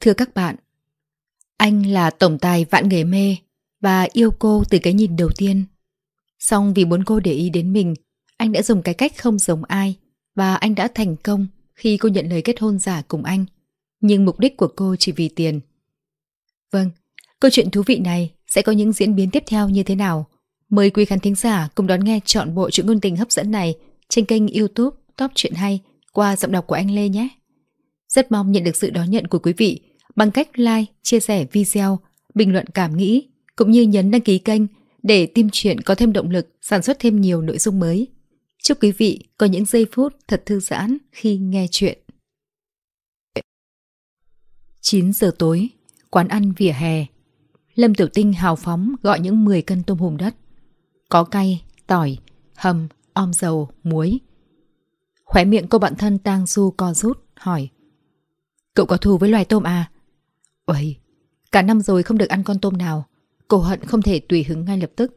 Thưa các bạn, anh là tổng tài vạn nghề mê và yêu cô từ cái nhìn đầu tiên. Song vì muốn cô để ý đến mình, anh đã dùng cái cách không giống ai và anh đã thành công khi cô nhận lời kết hôn giả cùng anh. Nhưng mục đích của cô chỉ vì tiền. Vâng, câu chuyện thú vị này sẽ có những diễn biến tiếp theo như thế nào? Mời quý khán thính giả cùng đón nghe trọn bộ truyện ngôn tình hấp dẫn này trên kênh youtube Top Chuyện Hay qua giọng đọc của anh Lê nhé. Rất mong nhận được sự đón nhận của quý vị bằng cách like, chia sẻ video, bình luận cảm nghĩ, cũng như nhấn đăng ký kênh để Tim Chuyện có thêm động lực sản xuất thêm nhiều nội dung mới. Chúc quý vị có những giây phút thật thư giãn khi nghe chuyện. 9 giờ tối, quán ăn vỉa hè. Lâm Tiểu Tinh hào phóng gọi những 10 cân tôm hùm đất. Có cay, tỏi, hầm, om dầu, muối. Khóe miệng cô bạn thân tang du co rút, hỏi. Cậu có thù với loài tôm à? Uầy, cả năm rồi không được ăn con tôm nào. Cổ hận không thể tùy hứng ngay lập tức.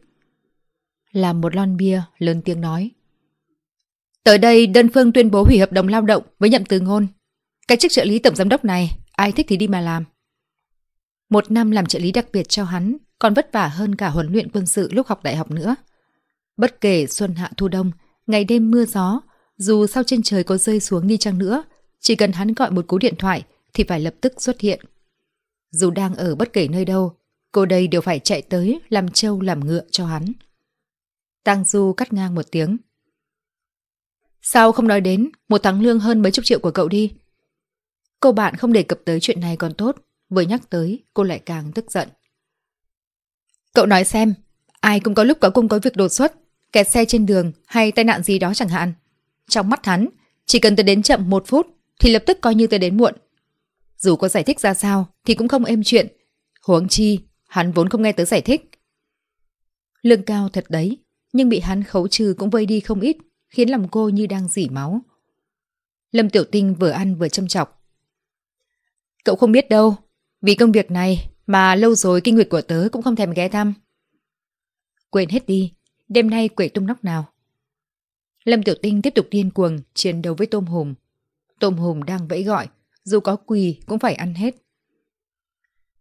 Làm một lon bia, lớn tiếng nói. Tới đây, đơn phương tuyên bố hủy hợp đồng lao động với nhậm từ ngôn. Cái chức trợ lý tổng giám đốc này, ai thích thì đi mà làm. Một năm làm trợ lý đặc biệt cho hắn, còn vất vả hơn cả huấn luyện quân sự lúc học đại học nữa. Bất kể xuân hạ thu đông, ngày đêm mưa gió, dù sao trên trời có rơi xuống đi chăng nữa, chỉ cần hắn gọi một cú điện thoại thì phải lập tức xuất hiện. Dù đang ở bất kể nơi đâu, cô đây đều phải chạy tới làm trâu làm ngựa cho hắn. Tăng Du cắt ngang một tiếng. Sao không nói đến một tháng lương hơn mấy chục triệu của cậu đi? Cô bạn không đề cập tới chuyện này còn tốt, vừa nhắc tới cô lại càng tức giận. Cậu nói xem, ai cũng có lúc có cung có việc đột xuất, kẹt xe trên đường hay tai nạn gì đó chẳng hạn. Trong mắt hắn, chỉ cần tới đến chậm một phút thì lập tức coi như tới đến muộn dù có giải thích ra sao thì cũng không êm chuyện. Huống chi, hắn vốn không nghe tới giải thích. Lương cao thật đấy, nhưng bị hắn khấu trừ cũng vơi đi không ít, khiến lòng cô như đang dỉ máu. Lâm Tiểu Tinh vừa ăn vừa châm chọc. Cậu không biết đâu, vì công việc này mà lâu rồi kinh nguyệt của tớ cũng không thèm ghé thăm. Quên hết đi, đêm nay quể tung nóc nào. Lâm Tiểu Tinh tiếp tục điên cuồng chiến đấu với Tôm Hùm. Tôm Hùm đang vẫy gọi, dù có quỳ cũng phải ăn hết.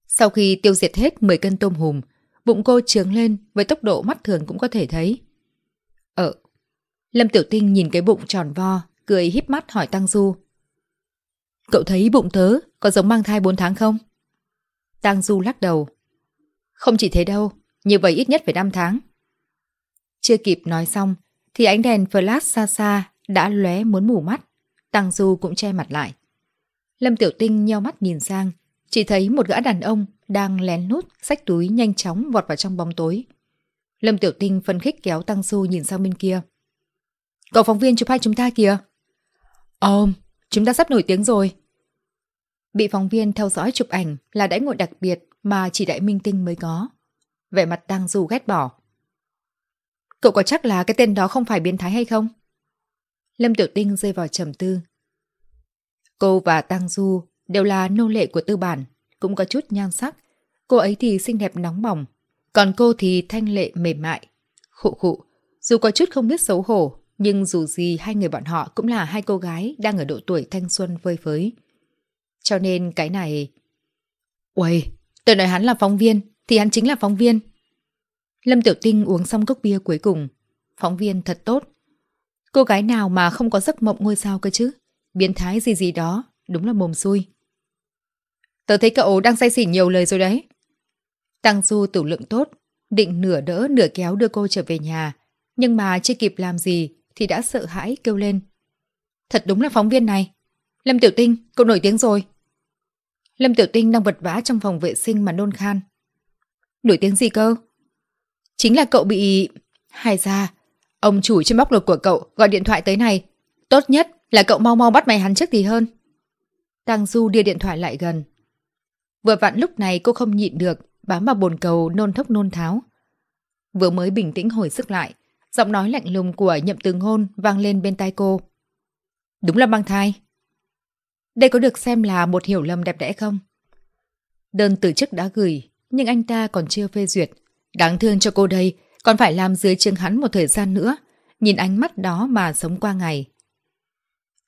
Sau khi tiêu diệt hết 10 cân tôm hùm, bụng cô trướng lên với tốc độ mắt thường cũng có thể thấy. Ờ. Lâm Tiểu Tinh nhìn cái bụng tròn vo, cười híp mắt hỏi Tăng Du. Cậu thấy bụng tớ có giống mang thai 4 tháng không? Tăng Du lắc đầu. Không chỉ thế đâu, như vậy ít nhất phải 5 tháng. Chưa kịp nói xong, thì ánh đèn flash xa xa đã lóe muốn mù mắt. Tăng Du cũng che mặt lại. Lâm Tiểu Tinh nheo mắt nhìn sang, chỉ thấy một gã đàn ông đang lén nút sách túi nhanh chóng vọt vào trong bóng tối. Lâm Tiểu Tinh phân khích kéo Tăng du nhìn sang bên kia. Cậu phóng viên chụp hai chúng ta kìa. Ôm, chúng ta sắp nổi tiếng rồi. Bị phóng viên theo dõi chụp ảnh là đãi ngộ đặc biệt mà chỉ đại minh tinh mới có. Vẻ mặt Tăng Du ghét bỏ. Cậu có chắc là cái tên đó không phải biến thái hay không? Lâm Tiểu Tinh rơi vào trầm tư, Cô và Tăng Du đều là nô lệ của tư bản, cũng có chút nhan sắc. Cô ấy thì xinh đẹp nóng bỏng, còn cô thì thanh lệ mềm mại. Khụ khụ, dù có chút không biết xấu hổ, nhưng dù gì hai người bọn họ cũng là hai cô gái đang ở độ tuổi thanh xuân vơi phới. Cho nên cái này... Uầy, tôi nói hắn là phóng viên, thì hắn chính là phóng viên. Lâm Tiểu Tinh uống xong cốc bia cuối cùng. Phóng viên thật tốt. Cô gái nào mà không có giấc mộng ngôi sao cơ chứ? Biến thái gì gì đó, đúng là mồm xui. Tớ thấy cậu đang say xỉn nhiều lời rồi đấy. Tăng Du tủ lượng tốt, định nửa đỡ nửa kéo đưa cô trở về nhà, nhưng mà chưa kịp làm gì thì đã sợ hãi kêu lên. Thật đúng là phóng viên này. Lâm Tiểu Tinh, cậu nổi tiếng rồi. Lâm Tiểu Tinh đang vật vã trong phòng vệ sinh mà nôn khan. Nổi tiếng gì cơ? Chính là cậu bị... Hay ra, ông chủ trên bóc lột của cậu gọi điện thoại tới này. Tốt nhất là cậu mau mau bắt mày hắn trước thì hơn. Tăng Du đưa điện thoại lại gần. Vừa vặn lúc này cô không nhịn được, bám vào bồn cầu nôn thốc nôn tháo. Vừa mới bình tĩnh hồi sức lại, giọng nói lạnh lùng của nhậm tường hôn vang lên bên tai cô. Đúng là mang thai. Đây có được xem là một hiểu lầm đẹp đẽ không? Đơn từ chức đã gửi, nhưng anh ta còn chưa phê duyệt. Đáng thương cho cô đây, còn phải làm dưới trường hắn một thời gian nữa. Nhìn ánh mắt đó mà sống qua ngày.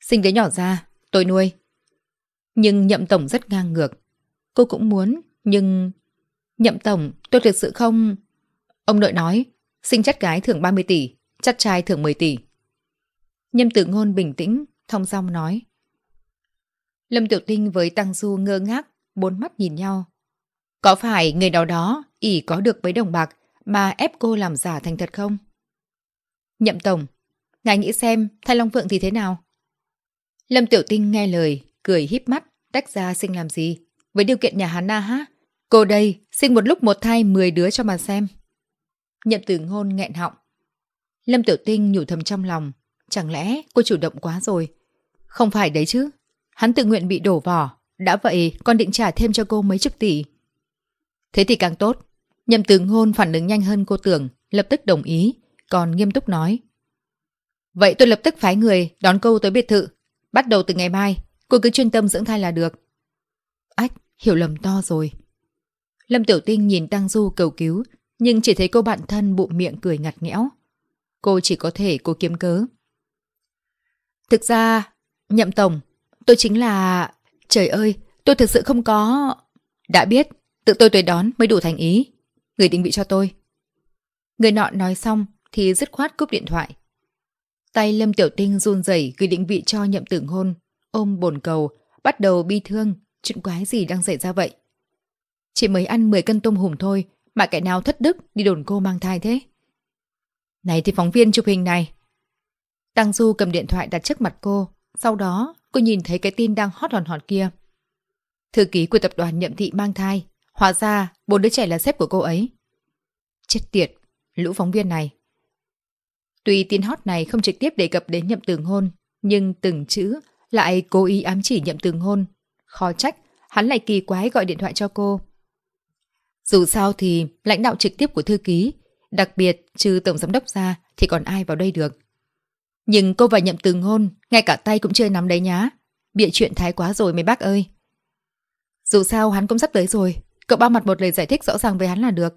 Sinh đứa nhỏ ra, tôi nuôi. Nhưng nhậm tổng rất ngang ngược. Cô cũng muốn, nhưng... Nhậm tổng, tôi thực sự không... Ông nội nói, sinh chất gái thưởng 30 tỷ, chất trai thưởng 10 tỷ. Nhâm tử ngôn bình tĩnh, thông song nói. Lâm Tiểu Tinh với Tăng Du ngơ ngác, bốn mắt nhìn nhau. Có phải người nào đó ỉ có được mấy đồng bạc mà ép cô làm giả thành thật không? Nhậm Tổng, ngài nghĩ xem Thanh Long Phượng thì thế nào? Lâm Tiểu Tinh nghe lời, cười híp mắt, tách ra sinh làm gì? Với điều kiện nhà hắn na hả? Cô đây, sinh một lúc một thai 10 đứa cho mà xem. Nhậm tử ngôn nghẹn họng. Lâm Tiểu Tinh nhủ thầm trong lòng. Chẳng lẽ cô chủ động quá rồi? Không phải đấy chứ. Hắn tự nguyện bị đổ vỏ. Đã vậy con định trả thêm cho cô mấy chục tỷ. Thế thì càng tốt. Nhậm tử ngôn phản ứng nhanh hơn cô tưởng. Lập tức đồng ý. Còn nghiêm túc nói. Vậy tôi lập tức phái người đón cô tới biệt thự Bắt đầu từ ngày mai, cô cứ chuyên tâm dưỡng thai là được. Ách, hiểu lầm to rồi. Lâm Tiểu Tinh nhìn Tăng Du cầu cứu, nhưng chỉ thấy cô bạn thân bụng miệng cười ngặt nghẽo. Cô chỉ có thể cô kiếm cớ. Thực ra, nhậm tổng, tôi chính là... Trời ơi, tôi thực sự không có... Đã biết, tự tôi tới đón mới đủ thành ý. Người định vị cho tôi. Người nọ nói xong thì dứt khoát cúp điện thoại. Tay Lâm Tiểu Tinh run rẩy gửi định vị cho nhậm tưởng hôn, ôm bồn cầu, bắt đầu bi thương, chuyện quái gì đang xảy ra vậy? Chỉ mới ăn 10 cân tôm hùm thôi mà kẻ nào thất đức đi đồn cô mang thai thế? Này thì phóng viên chụp hình này. Tăng Du cầm điện thoại đặt trước mặt cô, sau đó cô nhìn thấy cái tin đang hot hòn hòn kia. Thư ký của tập đoàn nhậm thị mang thai, hóa ra bốn đứa trẻ là sếp của cô ấy. Chết tiệt, lũ phóng viên này. Tuy tin hot này không trực tiếp đề cập đến nhậm tường hôn, nhưng từng chữ lại cố ý ám chỉ nhậm tường hôn. Khó trách, hắn lại kỳ quái gọi điện thoại cho cô. Dù sao thì lãnh đạo trực tiếp của thư ký, đặc biệt trừ tổng giám đốc ra thì còn ai vào đây được. Nhưng cô và nhậm tường hôn, ngay cả tay cũng chưa nắm đấy nhá. Bịa chuyện thái quá rồi mấy bác ơi. Dù sao hắn cũng sắp tới rồi, cậu bao mặt một lời giải thích rõ ràng với hắn là được.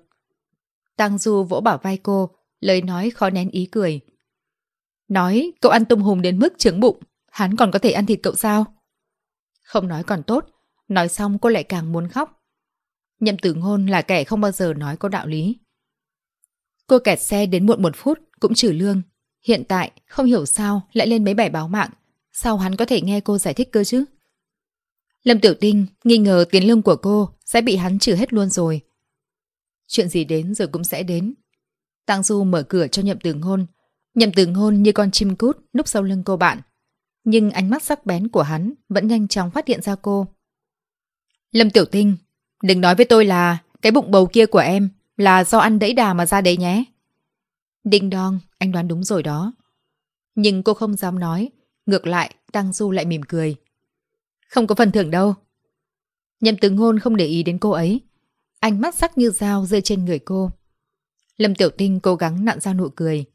Tăng Du vỗ bảo vai cô, lời nói khó nén ý cười. Nói cậu ăn tôm hùm đến mức trướng bụng, hắn còn có thể ăn thịt cậu sao? Không nói còn tốt, nói xong cô lại càng muốn khóc. Nhậm tử ngôn là kẻ không bao giờ nói có đạo lý. Cô kẹt xe đến muộn một phút cũng trừ lương. Hiện tại không hiểu sao lại lên mấy bài báo mạng. Sao hắn có thể nghe cô giải thích cơ chứ? Lâm Tiểu Tinh nghi ngờ tiền lương của cô sẽ bị hắn trừ hết luôn rồi. Chuyện gì đến rồi cũng sẽ đến. Tang Du mở cửa cho nhậm tường hôn. Nhậm tường hôn như con chim cút núp sau lưng cô bạn. Nhưng ánh mắt sắc bén của hắn vẫn nhanh chóng phát hiện ra cô. Lâm Tiểu Tinh, đừng nói với tôi là cái bụng bầu kia của em là do ăn đẫy đà mà ra đấy nhé. Đinh đong, anh đoán đúng rồi đó. Nhưng cô không dám nói. Ngược lại, Tăng Du lại mỉm cười. Không có phần thưởng đâu. Nhậm Tường hôn không để ý đến cô ấy. Ánh mắt sắc như dao rơi trên người cô. Lâm Tiểu Tinh cố gắng nặn ra nụ cười.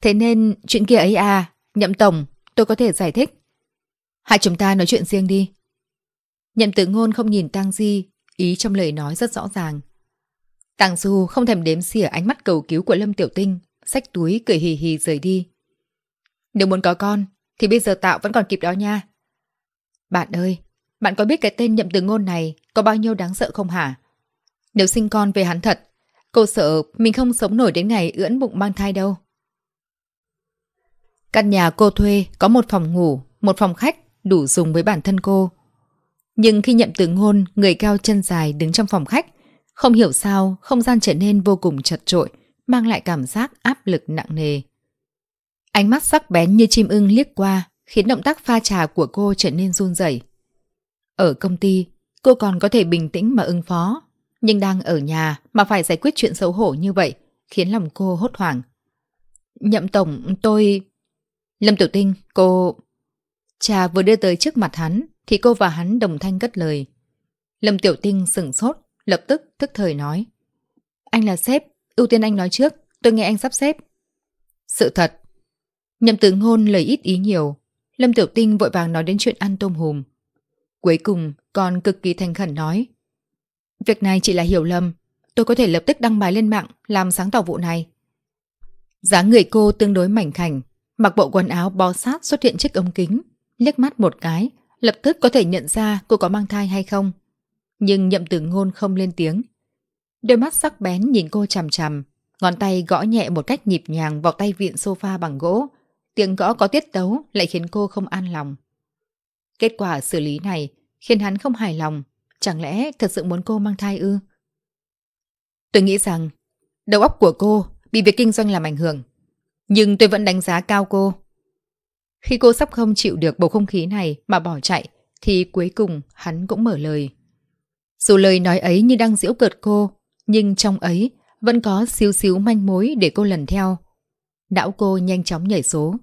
Thế nên chuyện kia ấy à, nhậm tổng, tôi có thể giải thích. Hai chúng ta nói chuyện riêng đi. Nhậm tử ngôn không nhìn Tăng Di, ý trong lời nói rất rõ ràng. Tàng Du không thèm đếm xỉa ánh mắt cầu cứu của Lâm Tiểu Tinh, xách túi cười hì hì rời đi. Nếu muốn có con, thì bây giờ tạo vẫn còn kịp đó nha. Bạn ơi, bạn có biết cái tên nhậm từ ngôn này có bao nhiêu đáng sợ không hả? Nếu sinh con về hắn thật, Cô sợ mình không sống nổi đến ngày ưỡn bụng mang thai đâu. Căn nhà cô thuê có một phòng ngủ, một phòng khách đủ dùng với bản thân cô. Nhưng khi nhậm từ ngôn, người cao chân dài đứng trong phòng khách, không hiểu sao không gian trở nên vô cùng chật trội, mang lại cảm giác áp lực nặng nề. Ánh mắt sắc bén như chim ưng liếc qua, khiến động tác pha trà của cô trở nên run rẩy. Ở công ty, cô còn có thể bình tĩnh mà ứng phó, nhưng đang ở nhà mà phải giải quyết chuyện xấu hổ như vậy khiến lòng cô hốt hoảng. Nhậm Tổng, tôi... Lâm Tiểu Tinh, cô... Trà vừa đưa tới trước mặt hắn thì cô và hắn đồng thanh cất lời. Lâm Tiểu Tinh sửng sốt, lập tức tức thời nói. Anh là sếp, ưu tiên anh nói trước, tôi nghe anh sắp xếp. Sự thật. Nhậm Tử hôn lời ít ý nhiều, Lâm Tiểu Tinh vội vàng nói đến chuyện ăn tôm hùm. Cuối cùng, còn cực kỳ thành khẩn nói. Việc này chỉ là hiểu lầm. Tôi có thể lập tức đăng bài lên mạng làm sáng tỏ vụ này. dáng người cô tương đối mảnh khảnh, mặc bộ quần áo bó sát xuất hiện chiếc ống kính, liếc mắt một cái, lập tức có thể nhận ra cô có mang thai hay không. Nhưng nhậm tử ngôn không lên tiếng. Đôi mắt sắc bén nhìn cô chằm chằm, ngón tay gõ nhẹ một cách nhịp nhàng vào tay viện sofa bằng gỗ. Tiếng gõ có tiết tấu lại khiến cô không an lòng. Kết quả xử lý này khiến hắn không hài lòng, Chẳng lẽ thật sự muốn cô mang thai ư? Tôi nghĩ rằng đầu óc của cô bị việc kinh doanh làm ảnh hưởng. Nhưng tôi vẫn đánh giá cao cô. Khi cô sắp không chịu được bầu không khí này mà bỏ chạy, thì cuối cùng hắn cũng mở lời. Dù lời nói ấy như đang giễu cợt cô, nhưng trong ấy vẫn có xíu xíu manh mối để cô lần theo. đảo cô nhanh chóng nhảy số.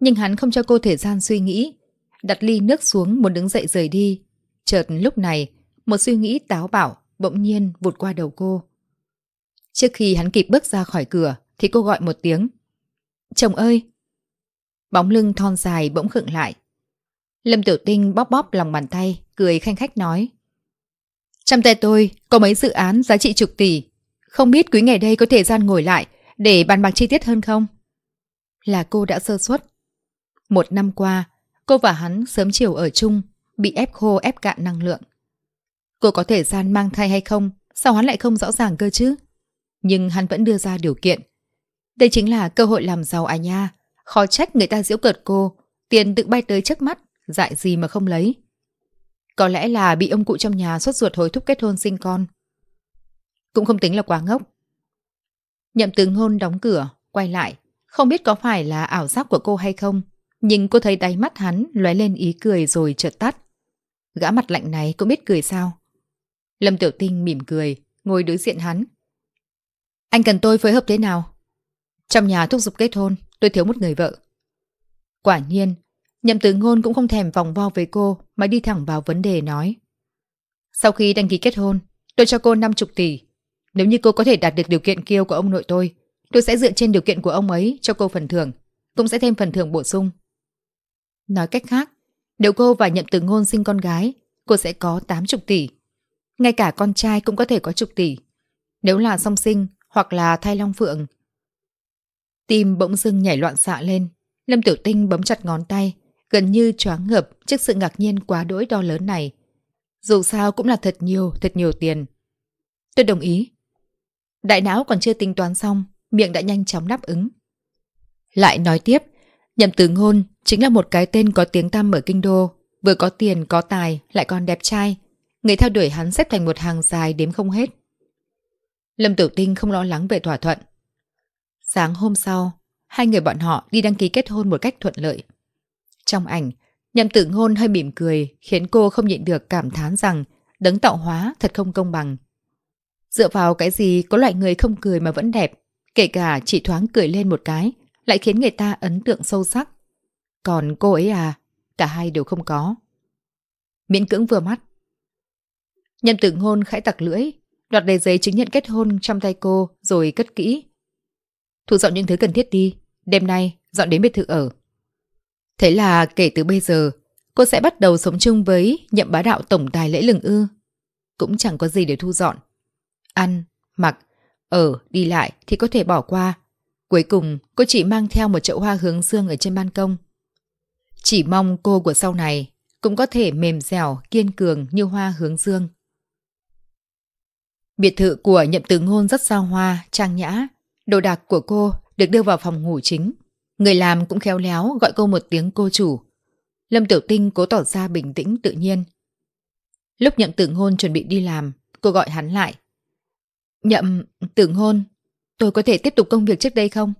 Nhưng hắn không cho cô thời gian suy nghĩ, đặt ly nước xuống muốn đứng dậy rời đi. Chợt lúc này, một suy nghĩ táo bạo bỗng nhiên vụt qua đầu cô. Trước khi hắn kịp bước ra khỏi cửa thì cô gọi một tiếng. Chồng ơi! Bóng lưng thon dài bỗng khựng lại. Lâm Tiểu Tinh bóp bóp lòng bàn tay, cười khanh khách nói. Trong tay tôi có mấy dự án giá trị chục tỷ. Không biết quý ngày đây có thời gian ngồi lại để bàn bạc chi tiết hơn không? Là cô đã sơ suất. Một năm qua, cô và hắn sớm chiều ở chung, bị ép khô ép cạn năng lượng. Cô có thể gian mang thai hay không, sao hắn lại không rõ ràng cơ chứ? Nhưng hắn vẫn đưa ra điều kiện. Đây chính là cơ hội làm giàu à nha. Khó trách người ta giễu cợt cô, tiền tự bay tới trước mắt, dại gì mà không lấy. Có lẽ là bị ông cụ trong nhà sốt ruột hối thúc kết hôn sinh con. Cũng không tính là quá ngốc. Nhậm tướng hôn đóng cửa, quay lại. Không biết có phải là ảo giác của cô hay không, nhưng cô thấy đáy mắt hắn lóe lên ý cười rồi chợt tắt. Gã mặt lạnh này cũng biết cười sao. Lâm Tiểu Tinh mỉm cười, ngồi đối diện hắn. Anh cần tôi phối hợp thế nào? Trong nhà thúc giục kết hôn, tôi thiếu một người vợ. Quả nhiên, nhậm tử ngôn cũng không thèm vòng vo với cô mà đi thẳng vào vấn đề nói. Sau khi đăng ký kết hôn, tôi cho cô 50 tỷ. Nếu như cô có thể đạt được điều kiện kêu của ông nội tôi, tôi sẽ dựa trên điều kiện của ông ấy cho cô phần thưởng, cũng sẽ thêm phần thưởng bổ sung. Nói cách khác, nếu cô và nhậm tử ngôn sinh con gái, cô sẽ có 80 tỷ. Ngay cả con trai cũng có thể có chục tỷ. Nếu là song sinh hoặc là thai long phượng. Tim bỗng dưng nhảy loạn xạ lên. Lâm Tiểu Tinh bấm chặt ngón tay, gần như choáng ngợp trước sự ngạc nhiên quá đỗi đo lớn này. Dù sao cũng là thật nhiều, thật nhiều tiền. Tôi đồng ý. Đại não còn chưa tính toán xong, miệng đã nhanh chóng đáp ứng. Lại nói tiếp, nhậm từ ngôn chính là một cái tên có tiếng tăm ở kinh đô, vừa có tiền có tài, lại còn đẹp trai, Người theo đuổi hắn xếp thành một hàng dài đếm không hết. Lâm Tử Tinh không lo lắng về thỏa thuận. Sáng hôm sau, hai người bọn họ đi đăng ký kết hôn một cách thuận lợi. Trong ảnh, Nhậm tử ngôn hơi mỉm cười khiến cô không nhịn được cảm thán rằng đấng tạo hóa thật không công bằng. Dựa vào cái gì có loại người không cười mà vẫn đẹp, kể cả chỉ thoáng cười lên một cái, lại khiến người ta ấn tượng sâu sắc. Còn cô ấy à, cả hai đều không có. Miễn cưỡng vừa mắt, Nhâm Tử Ngôn khẽ tặc lưỡi, đoạt lấy giấy chứng nhận kết hôn trong tay cô rồi cất kỹ. Thu dọn những thứ cần thiết đi, đêm nay dọn đến biệt thự ở. Thế là kể từ bây giờ, cô sẽ bắt đầu sống chung với nhậm bá đạo tổng tài lễ lừng ư. Cũng chẳng có gì để thu dọn. Ăn, mặc, ở, đi lại thì có thể bỏ qua. Cuối cùng, cô chỉ mang theo một chậu hoa hướng dương ở trên ban công. Chỉ mong cô của sau này cũng có thể mềm dẻo, kiên cường như hoa hướng dương. Biệt thự của nhậm từ ngôn rất xa hoa, trang nhã. Đồ đạc của cô được đưa vào phòng ngủ chính. Người làm cũng khéo léo gọi cô một tiếng cô chủ. Lâm Tiểu Tinh cố tỏ ra bình tĩnh tự nhiên. Lúc nhậm tử ngôn chuẩn bị đi làm, cô gọi hắn lại. Nhậm, tử ngôn, tôi có thể tiếp tục công việc trước đây không?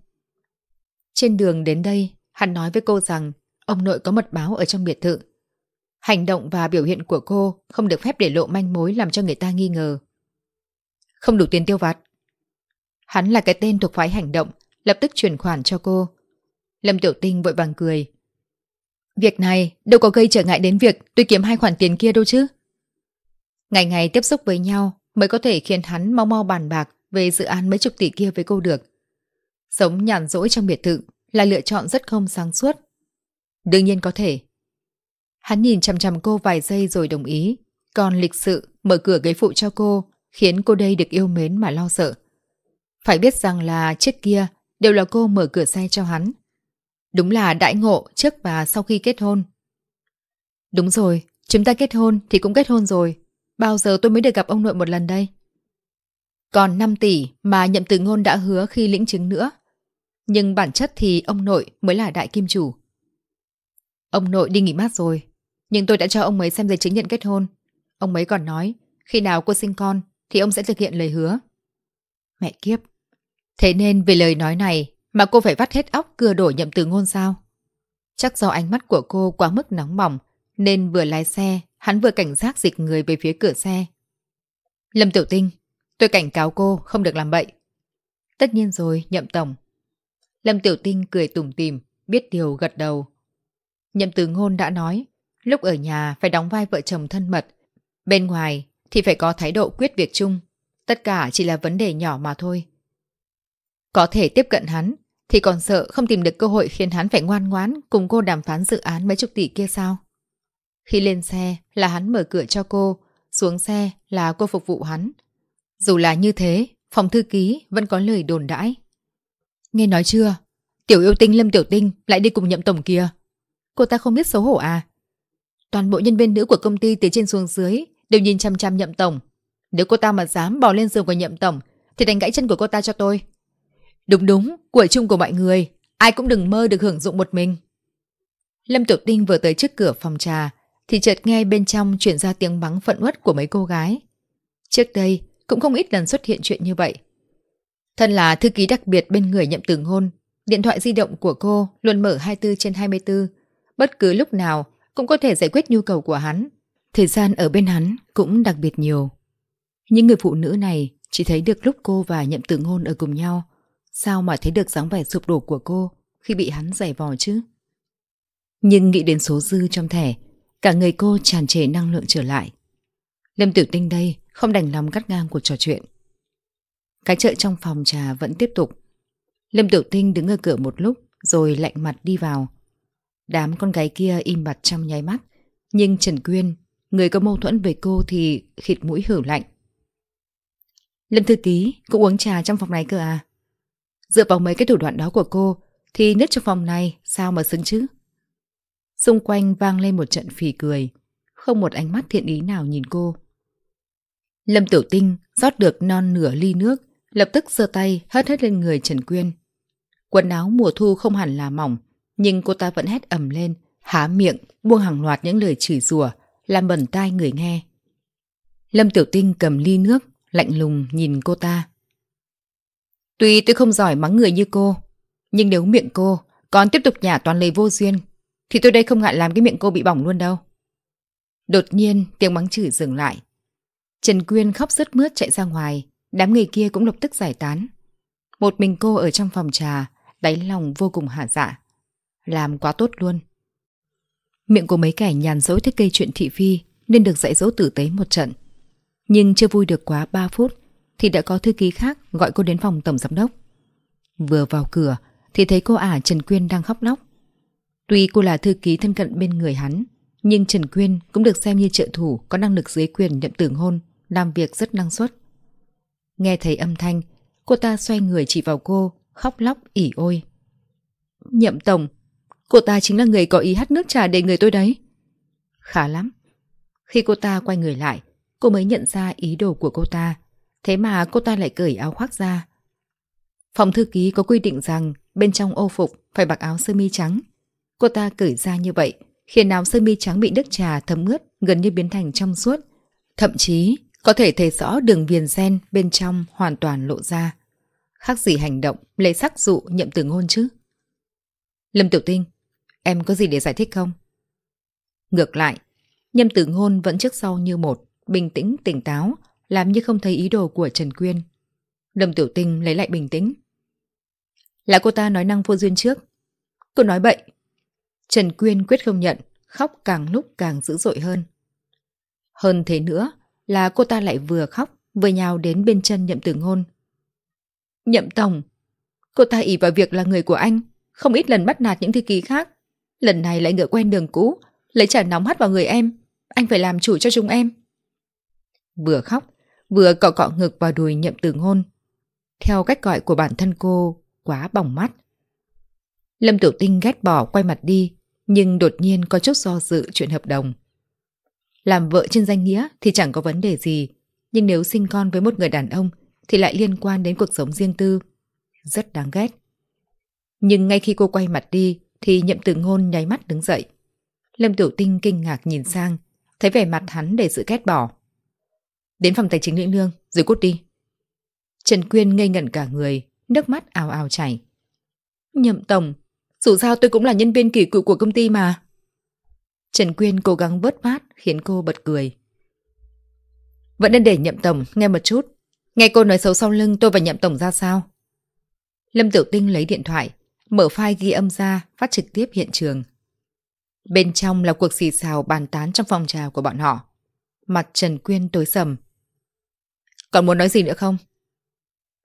Trên đường đến đây, hắn nói với cô rằng ông nội có mật báo ở trong biệt thự. Hành động và biểu hiện của cô không được phép để lộ manh mối làm cho người ta nghi ngờ không đủ tiền tiêu vặt. Hắn là cái tên thuộc phái hành động, lập tức chuyển khoản cho cô. Lâm Tiểu Tinh vội vàng cười. Việc này đâu có gây trở ngại đến việc tôi kiếm hai khoản tiền kia đâu chứ. Ngày ngày tiếp xúc với nhau mới có thể khiến hắn mau mau bàn bạc về dự án mấy chục tỷ kia với cô được. Sống nhàn rỗi trong biệt thự là lựa chọn rất không sáng suốt. Đương nhiên có thể. Hắn nhìn chằm chằm cô vài giây rồi đồng ý, còn lịch sự mở cửa ghế phụ cho cô khiến cô đây được yêu mến mà lo sợ. Phải biết rằng là trước kia đều là cô mở cửa xe cho hắn. Đúng là đãi ngộ trước và sau khi kết hôn. Đúng rồi, chúng ta kết hôn thì cũng kết hôn rồi. Bao giờ tôi mới được gặp ông nội một lần đây? Còn 5 tỷ mà nhậm từ ngôn đã hứa khi lĩnh chứng nữa. Nhưng bản chất thì ông nội mới là đại kim chủ. Ông nội đi nghỉ mát rồi, nhưng tôi đã cho ông ấy xem giấy chứng nhận kết hôn. Ông ấy còn nói, khi nào cô sinh con thì ông sẽ thực hiện lời hứa. Mẹ kiếp! Thế nên về lời nói này mà cô phải vắt hết óc cưa đổ nhậm từ ngôn sao? Chắc do ánh mắt của cô quá mức nóng bỏng nên vừa lái xe hắn vừa cảnh giác dịch người về phía cửa xe. Lâm Tiểu Tinh, tôi cảnh cáo cô không được làm bậy. Tất nhiên rồi, nhậm tổng. Lâm Tiểu Tinh cười tủm tìm biết điều gật đầu. Nhậm Từ Ngôn đã nói, lúc ở nhà phải đóng vai vợ chồng thân mật, bên ngoài thì phải có thái độ quyết việc chung. Tất cả chỉ là vấn đề nhỏ mà thôi. Có thể tiếp cận hắn, thì còn sợ không tìm được cơ hội khiến hắn phải ngoan ngoãn cùng cô đàm phán dự án mấy chục tỷ kia sao? Khi lên xe là hắn mở cửa cho cô, xuống xe là cô phục vụ hắn. Dù là như thế, phòng thư ký vẫn có lời đồn đãi. Nghe nói chưa? Tiểu yêu tinh Lâm Tiểu Tinh lại đi cùng nhậm tổng kia. Cô ta không biết xấu hổ à? Toàn bộ nhân viên nữ của công ty từ trên xuống dưới đều nhìn chăm chăm nhậm tổng. Nếu cô ta mà dám bò lên giường của nhậm tổng, thì đánh gãy chân của cô ta cho tôi. Đúng đúng, của chung của mọi người, ai cũng đừng mơ được hưởng dụng một mình. Lâm Tiểu Tinh vừa tới trước cửa phòng trà, thì chợt nghe bên trong chuyển ra tiếng bắn phận uất của mấy cô gái. Trước đây, cũng không ít lần xuất hiện chuyện như vậy. Thân là thư ký đặc biệt bên người nhậm tường hôn, điện thoại di động của cô luôn mở 24 trên 24, bất cứ lúc nào cũng có thể giải quyết nhu cầu của hắn. Thời gian ở bên hắn cũng đặc biệt nhiều. Những người phụ nữ này chỉ thấy được lúc cô và nhậm tử ngôn ở cùng nhau. Sao mà thấy được dáng vẻ sụp đổ của cô khi bị hắn giải vò chứ? Nhưng nghĩ đến số dư trong thẻ, cả người cô tràn trề năng lượng trở lại. Lâm Tiểu Tinh đây không đành lòng cắt ngang cuộc trò chuyện. Cái chợ trong phòng trà vẫn tiếp tục. Lâm Tiểu Tinh đứng ở cửa một lúc rồi lạnh mặt đi vào. Đám con gái kia im bặt trong nháy mắt, nhưng Trần Quyên Người có mâu thuẫn về cô thì khịt mũi hử lạnh. Lâm thư ký, cũng uống trà trong phòng này cơ à? Dựa vào mấy cái thủ đoạn đó của cô thì nứt trong phòng này sao mà xứng chứ? Xung quanh vang lên một trận phì cười, không một ánh mắt thiện ý nào nhìn cô. Lâm Tiểu Tinh rót được non nửa ly nước, lập tức giơ tay hất hết lên người Trần Quyên. Quần áo mùa thu không hẳn là mỏng, nhưng cô ta vẫn hét ầm lên, há miệng, buông hàng loạt những lời chửi rủa, làm bẩn tai người nghe. Lâm Tiểu Tinh cầm ly nước, lạnh lùng nhìn cô ta. Tuy tôi không giỏi mắng người như cô, nhưng nếu miệng cô còn tiếp tục nhả toàn lời vô duyên, thì tôi đây không ngại làm cái miệng cô bị bỏng luôn đâu. Đột nhiên, tiếng mắng chửi dừng lại. Trần Quyên khóc rớt mướt chạy ra ngoài, đám người kia cũng lập tức giải tán. Một mình cô ở trong phòng trà, đáy lòng vô cùng hạ dạ. Làm quá tốt luôn. Miệng của mấy kẻ nhàn dỗi thích gây chuyện thị phi nên được dạy dỗ tử tế một trận. Nhưng chưa vui được quá 3 phút thì đã có thư ký khác gọi cô đến phòng tổng giám đốc. Vừa vào cửa thì thấy cô ả Trần Quyên đang khóc lóc. Tuy cô là thư ký thân cận bên người hắn, nhưng Trần Quyên cũng được xem như trợ thủ có năng lực dưới quyền nhận tưởng hôn, làm việc rất năng suất. Nghe thấy âm thanh, cô ta xoay người chỉ vào cô, khóc lóc ỉ ôi. Nhậm Tổng, Cô ta chính là người có ý hắt nước trà để người tôi đấy. Khá lắm. Khi cô ta quay người lại, cô mới nhận ra ý đồ của cô ta. Thế mà cô ta lại cởi áo khoác ra. Phòng thư ký có quy định rằng bên trong ô phục phải mặc áo sơ mi trắng. Cô ta cởi ra như vậy khiến áo sơ mi trắng bị nước trà thấm ướt gần như biến thành trong suốt. Thậm chí có thể thấy rõ đường viền gen bên trong hoàn toàn lộ ra. Khác gì hành động lấy sắc dụ nhậm từ ngôn chứ. Lâm Tiểu Tinh, Em có gì để giải thích không? Ngược lại, nhâm tử ngôn vẫn trước sau như một, bình tĩnh, tỉnh táo, làm như không thấy ý đồ của Trần Quyên. Lâm Tiểu Tinh lấy lại bình tĩnh. Là cô ta nói năng vô duyên trước. Cô nói bậy. Trần Quyên quyết không nhận, khóc càng lúc càng dữ dội hơn. Hơn thế nữa là cô ta lại vừa khóc vừa nhào đến bên chân nhậm tử ngôn. Nhậm Tổng, cô ta ỉ vào việc là người của anh, không ít lần bắt nạt những thư ký khác. Lần này lại ngựa quen đường cũ, lấy trà nóng hắt vào người em. Anh phải làm chủ cho chúng em. Vừa khóc, vừa cọ cọ ngực vào đùi nhậm từ ngôn. Theo cách gọi của bản thân cô, quá bỏng mắt. Lâm Tiểu Tinh ghét bỏ quay mặt đi, nhưng đột nhiên có chút do dự chuyện hợp đồng. Làm vợ trên danh nghĩa thì chẳng có vấn đề gì, nhưng nếu sinh con với một người đàn ông thì lại liên quan đến cuộc sống riêng tư. Rất đáng ghét. Nhưng ngay khi cô quay mặt đi, thì nhậm tử ngôn nháy mắt đứng dậy. Lâm Tiểu Tinh kinh ngạc nhìn sang, thấy vẻ mặt hắn để sự ghét bỏ. Đến phòng tài chính lĩnh lương, rồi cút đi. Trần Quyên ngây ngẩn cả người, nước mắt ào ào chảy. Nhậm Tổng, dù sao tôi cũng là nhân viên kỳ cựu của công ty mà. Trần Quyên cố gắng vớt mát khiến cô bật cười. Vẫn nên để Nhậm Tổng nghe một chút. Nghe cô nói xấu sau lưng tôi và Nhậm Tổng ra sao? Lâm Tiểu Tinh lấy điện thoại, mở file ghi âm ra, phát trực tiếp hiện trường. Bên trong là cuộc xì xào bàn tán trong phòng trào của bọn họ. Mặt Trần Quyên tối sầm. Còn muốn nói gì nữa không?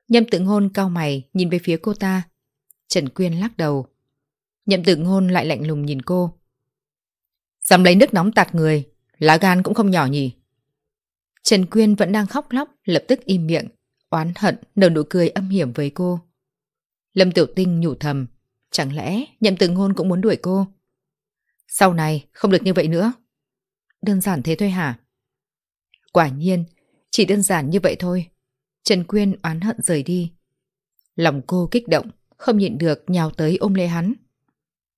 Nhâm tự ngôn cao mày nhìn về phía cô ta. Trần Quyên lắc đầu. Nhâm tự ngôn lại lạnh lùng nhìn cô. Dám lấy nước nóng tạt người, lá gan cũng không nhỏ nhỉ. Trần Quyên vẫn đang khóc lóc, lập tức im miệng, oán hận, nở nụ cười âm hiểm với cô. Lâm Tiểu Tinh nhủ thầm. Chẳng lẽ nhậm từ ngôn cũng muốn đuổi cô? Sau này không được như vậy nữa. Đơn giản thế thôi hả? Quả nhiên, chỉ đơn giản như vậy thôi. Trần Quyên oán hận rời đi. Lòng cô kích động, không nhịn được nhào tới ôm lấy hắn.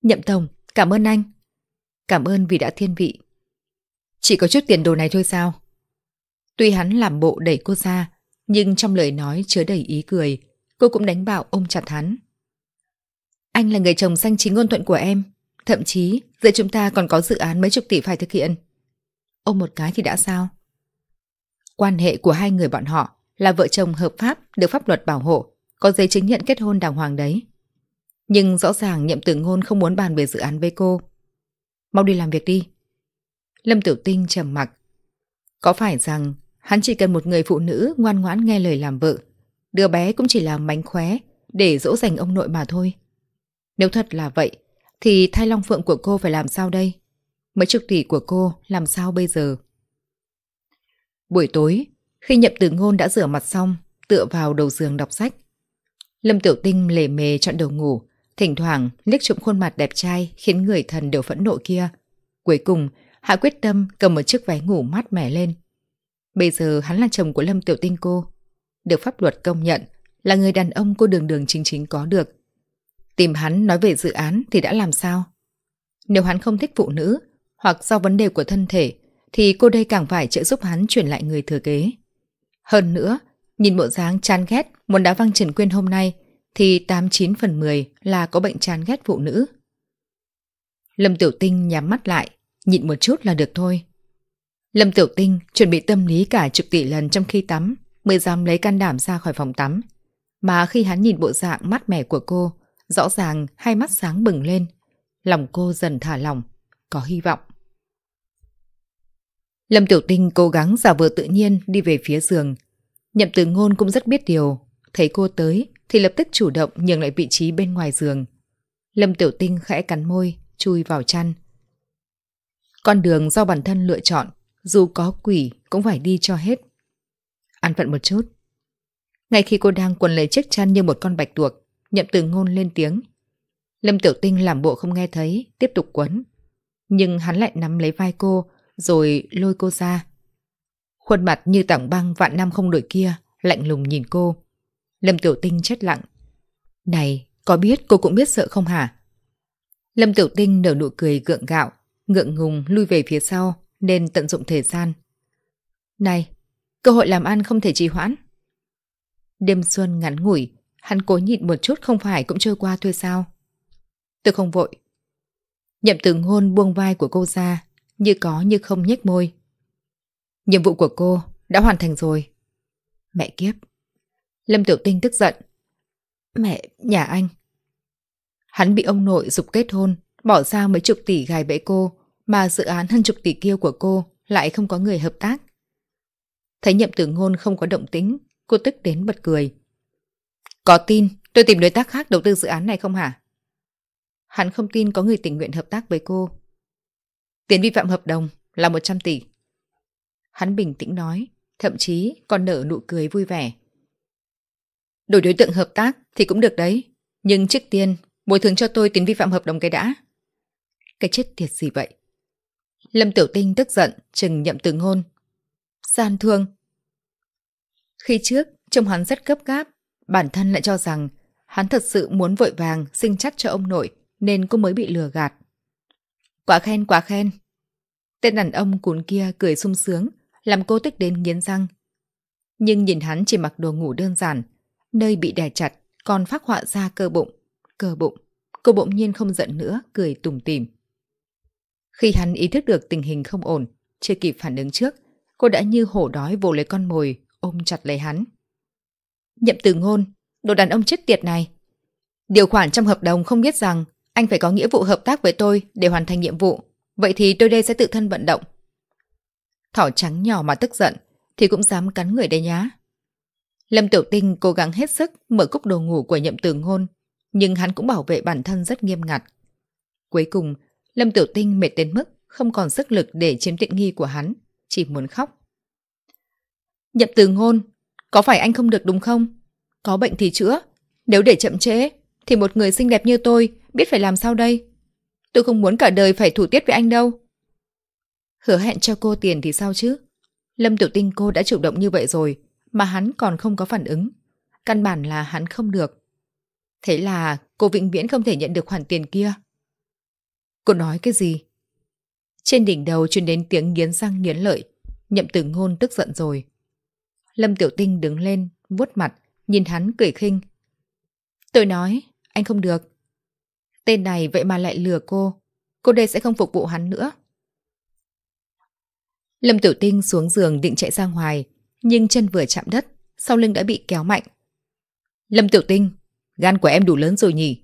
Nhậm Tổng, cảm ơn anh. Cảm ơn vì đã thiên vị. Chỉ có chút tiền đồ này thôi sao? Tuy hắn làm bộ đẩy cô ra, nhưng trong lời nói chứa đầy ý cười, cô cũng đánh bạo ôm chặt hắn. Anh là người chồng danh chính ngôn thuận của em. Thậm chí, giữa chúng ta còn có dự án mấy chục tỷ phải thực hiện. Ôm một cái thì đã sao? Quan hệ của hai người bọn họ là vợ chồng hợp pháp được pháp luật bảo hộ, có giấy chứng nhận kết hôn đàng hoàng đấy. Nhưng rõ ràng nhậm tử ngôn không muốn bàn về dự án với cô. Mau đi làm việc đi. Lâm Tiểu Tinh trầm mặc. Có phải rằng hắn chỉ cần một người phụ nữ ngoan ngoãn nghe lời làm vợ, đứa bé cũng chỉ là mánh khóe để dỗ dành ông nội mà thôi. Nếu thật là vậy, thì thay Long Phượng của cô phải làm sao đây? Mấy chục tỷ của cô làm sao bây giờ? Buổi tối, khi Nhậm Tử Ngôn đã rửa mặt xong, tựa vào đầu giường đọc sách. Lâm Tiểu Tinh lề mề chọn đầu ngủ, thỉnh thoảng liếc trộm khuôn mặt đẹp trai khiến người thần đều phẫn nộ kia. Cuối cùng, Hạ quyết tâm cầm một chiếc váy ngủ mát mẻ lên. Bây giờ hắn là chồng của Lâm Tiểu Tinh cô. Được pháp luật công nhận là người đàn ông cô đường đường chính chính có được. Tìm hắn nói về dự án thì đã làm sao? Nếu hắn không thích phụ nữ hoặc do vấn đề của thân thể thì cô đây càng phải trợ giúp hắn chuyển lại người thừa kế. Hơn nữa, nhìn bộ dáng chán ghét muốn đá văng Trần Quyên hôm nay thì 89 phần 10 là có bệnh chán ghét phụ nữ. Lâm Tiểu Tinh nhắm mắt lại, nhịn một chút là được thôi. Lâm Tiểu Tinh chuẩn bị tâm lý cả chục tỷ lần trong khi tắm mới dám lấy can đảm ra khỏi phòng tắm. Mà khi hắn nhìn bộ dạng mắt mẻ của cô Rõ ràng hai mắt sáng bừng lên, lòng cô dần thả lòng, có hy vọng. Lâm Tiểu Tinh cố gắng giả vờ tự nhiên đi về phía giường. Nhậm Từ Ngôn cũng rất biết điều, thấy cô tới thì lập tức chủ động nhường lại vị trí bên ngoài giường. Lâm Tiểu Tinh khẽ cắn môi, chui vào chăn. Con đường do bản thân lựa chọn, dù có quỷ cũng phải đi cho hết. Ăn phận một chút. Ngay khi cô đang quần lấy chiếc chăn như một con bạch tuộc, Nhậm từ ngôn lên tiếng. Lâm Tiểu Tinh làm bộ không nghe thấy, tiếp tục quấn. Nhưng hắn lại nắm lấy vai cô, rồi lôi cô ra. Khuôn mặt như tảng băng vạn năm không đổi kia, lạnh lùng nhìn cô. Lâm Tiểu Tinh chết lặng. Này, có biết cô cũng biết sợ không hả? Lâm Tiểu Tinh nở nụ cười gượng gạo, ngượng ngùng lui về phía sau, nên tận dụng thời gian. Này, cơ hội làm ăn không thể trì hoãn. Đêm xuân ngắn ngủi, Hắn cố nhịn một chút không phải cũng trôi qua thôi sao Tôi không vội Nhậm tử ngôn buông vai của cô ra Như có như không nhếch môi Nhiệm vụ của cô đã hoàn thành rồi Mẹ kiếp Lâm Tiểu Tinh tức giận Mẹ, nhà anh Hắn bị ông nội dục kết hôn Bỏ ra mấy chục tỷ gài bẫy cô Mà dự án hơn chục tỷ kia của cô Lại không có người hợp tác Thấy nhậm tử ngôn không có động tĩnh Cô tức đến bật cười có tin tôi tìm đối tác khác đầu tư dự án này không hả? Hắn không tin có người tình nguyện hợp tác với cô. Tiền vi phạm hợp đồng là 100 tỷ. Hắn bình tĩnh nói, thậm chí còn nở nụ cười vui vẻ. Đổi đối tượng hợp tác thì cũng được đấy. Nhưng trước tiên, bồi thường cho tôi tiền vi phạm hợp đồng cái đã. Cái chết tiệt gì vậy? Lâm Tiểu Tinh tức giận, chừng nhậm từ ngôn. Gian thương. Khi trước, trông hắn rất gấp gáp, bản thân lại cho rằng hắn thật sự muốn vội vàng sinh chắc cho ông nội nên cô mới bị lừa gạt. Quá khen, quá khen. Tên đàn ông cún kia cười sung sướng, làm cô tức đến nghiến răng. Nhưng nhìn hắn chỉ mặc đồ ngủ đơn giản, nơi bị đè chặt còn phát họa ra cơ bụng, cơ bụng. Cô bỗng nhiên không giận nữa, cười tủm tỉm. Khi hắn ý thức được tình hình không ổn, chưa kịp phản ứng trước, cô đã như hổ đói vồ lấy con mồi, ôm chặt lấy hắn. Nhậm từ ngôn, đồ đàn ông chết tiệt này. Điều khoản trong hợp đồng không biết rằng anh phải có nghĩa vụ hợp tác với tôi để hoàn thành nhiệm vụ. Vậy thì tôi đây sẽ tự thân vận động. Thỏ trắng nhỏ mà tức giận thì cũng dám cắn người đây nhá. Lâm Tiểu Tinh cố gắng hết sức mở cúc đồ ngủ của nhậm Từ ngôn, nhưng hắn cũng bảo vệ bản thân rất nghiêm ngặt. Cuối cùng, Lâm Tiểu Tinh mệt đến mức không còn sức lực để chiếm tiện nghi của hắn, chỉ muốn khóc. Nhậm từ ngôn, có phải anh không được đúng không? Có bệnh thì chữa. Nếu để chậm trễ, thì một người xinh đẹp như tôi biết phải làm sao đây? Tôi không muốn cả đời phải thủ tiết với anh đâu. Hứa hẹn cho cô tiền thì sao chứ? Lâm Tiểu Tinh cô đã chủ động như vậy rồi, mà hắn còn không có phản ứng. Căn bản là hắn không được. Thế là cô vĩnh viễn không thể nhận được khoản tiền kia. Cô nói cái gì? Trên đỉnh đầu truyền đến tiếng nghiến răng nghiến lợi. Nhậm tử ngôn tức giận rồi. Lâm Tiểu Tinh đứng lên, vuốt mặt, nhìn hắn cười khinh. Tôi nói, anh không được. Tên này vậy mà lại lừa cô. Cô đây sẽ không phục vụ hắn nữa. Lâm Tiểu Tinh xuống giường định chạy ra ngoài, nhưng chân vừa chạm đất, sau lưng đã bị kéo mạnh. Lâm Tiểu Tinh, gan của em đủ lớn rồi nhỉ?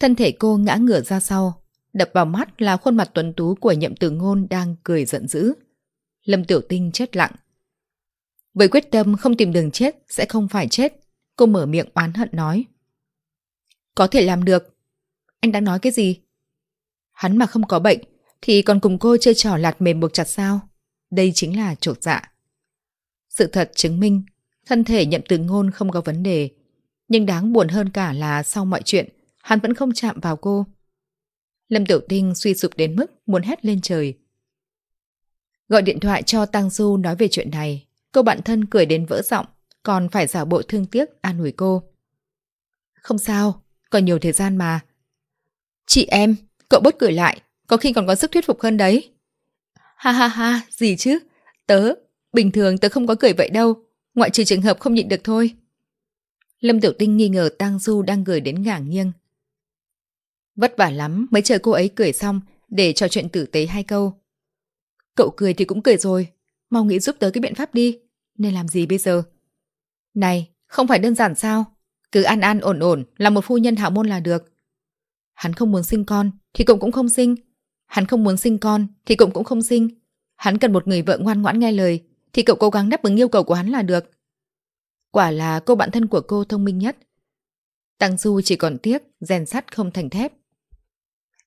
Thân thể cô ngã ngửa ra sau, đập vào mắt là khuôn mặt tuấn tú của nhậm tử ngôn đang cười giận dữ. Lâm Tiểu Tinh chết lặng, với quyết tâm không tìm đường chết sẽ không phải chết, cô mở miệng oán hận nói. Có thể làm được. Anh đang nói cái gì? Hắn mà không có bệnh thì còn cùng cô chơi trò lạt mềm buộc chặt sao? Đây chính là trột dạ. Sự thật chứng minh, thân thể nhậm từ ngôn không có vấn đề. Nhưng đáng buồn hơn cả là sau mọi chuyện, hắn vẫn không chạm vào cô. Lâm Tiểu Tinh suy sụp đến mức muốn hét lên trời. Gọi điện thoại cho Tăng Du nói về chuyện này, Cô bạn thân cười đến vỡ giọng, còn phải giả bộ thương tiếc an ủi cô. Không sao, còn nhiều thời gian mà. Chị em, cậu bớt cười lại, có khi còn có sức thuyết phục hơn đấy. Ha ha ha, gì chứ? Tớ, bình thường tớ không có cười vậy đâu, ngoại trừ trường hợp không nhịn được thôi. Lâm Tiểu Tinh nghi ngờ Tang Du đang gửi đến ngả nghiêng. Vất vả lắm mới chờ cô ấy cười xong để trò chuyện tử tế hai câu. Cậu cười thì cũng cười rồi, mau nghĩ giúp tới cái biện pháp đi. Nên làm gì bây giờ? Này, không phải đơn giản sao? Cứ an an ổn ổn, là một phu nhân hảo môn là được. Hắn không muốn sinh con, thì cậu cũng không sinh. Hắn không muốn sinh con, thì cậu cũng không sinh. Hắn cần một người vợ ngoan ngoãn nghe lời, thì cậu cố gắng đáp ứng yêu cầu của hắn là được. Quả là cô bạn thân của cô thông minh nhất. Tăng Du chỉ còn tiếc, rèn sắt không thành thép.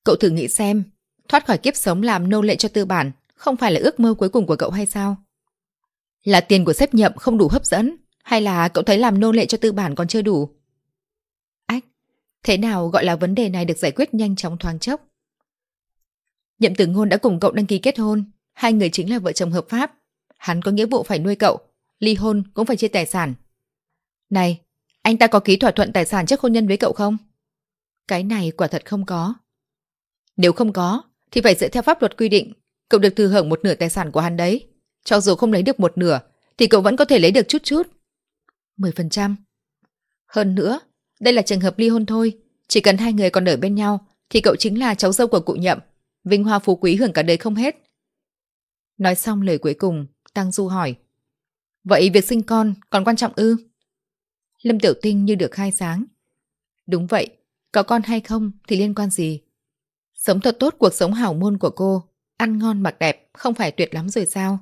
Cậu thử nghĩ xem, thoát khỏi kiếp sống làm nô lệ cho tư bản không phải là ước mơ cuối cùng của cậu hay sao? Là tiền của xếp nhậm không đủ hấp dẫn, hay là cậu thấy làm nô lệ cho tư bản còn chưa đủ? Ách, thế nào gọi là vấn đề này được giải quyết nhanh chóng thoáng chốc? Nhậm tử ngôn đã cùng cậu đăng ký kết hôn, hai người chính là vợ chồng hợp pháp. Hắn có nghĩa vụ phải nuôi cậu, ly hôn cũng phải chia tài sản. Này, anh ta có ký thỏa thuận tài sản trước hôn nhân với cậu không? Cái này quả thật không có. Nếu không có, thì phải dựa theo pháp luật quy định. Cậu được thừa hưởng một nửa tài sản của hắn đấy. Cho dù không lấy được một nửa, thì cậu vẫn có thể lấy được chút chút. 10%. Hơn nữa, đây là trường hợp ly hôn thôi. Chỉ cần hai người còn ở bên nhau, thì cậu chính là cháu dâu của cụ nhậm. Vinh hoa phú quý hưởng cả đời không hết. Nói xong lời cuối cùng, Tăng Du hỏi. Vậy việc sinh con còn quan trọng ư? Lâm Tiểu Tinh như được khai sáng. Đúng vậy, có con hay không thì liên quan gì? Sống thật tốt cuộc sống hảo môn của cô Ăn ngon mặc đẹp không phải tuyệt lắm rồi sao?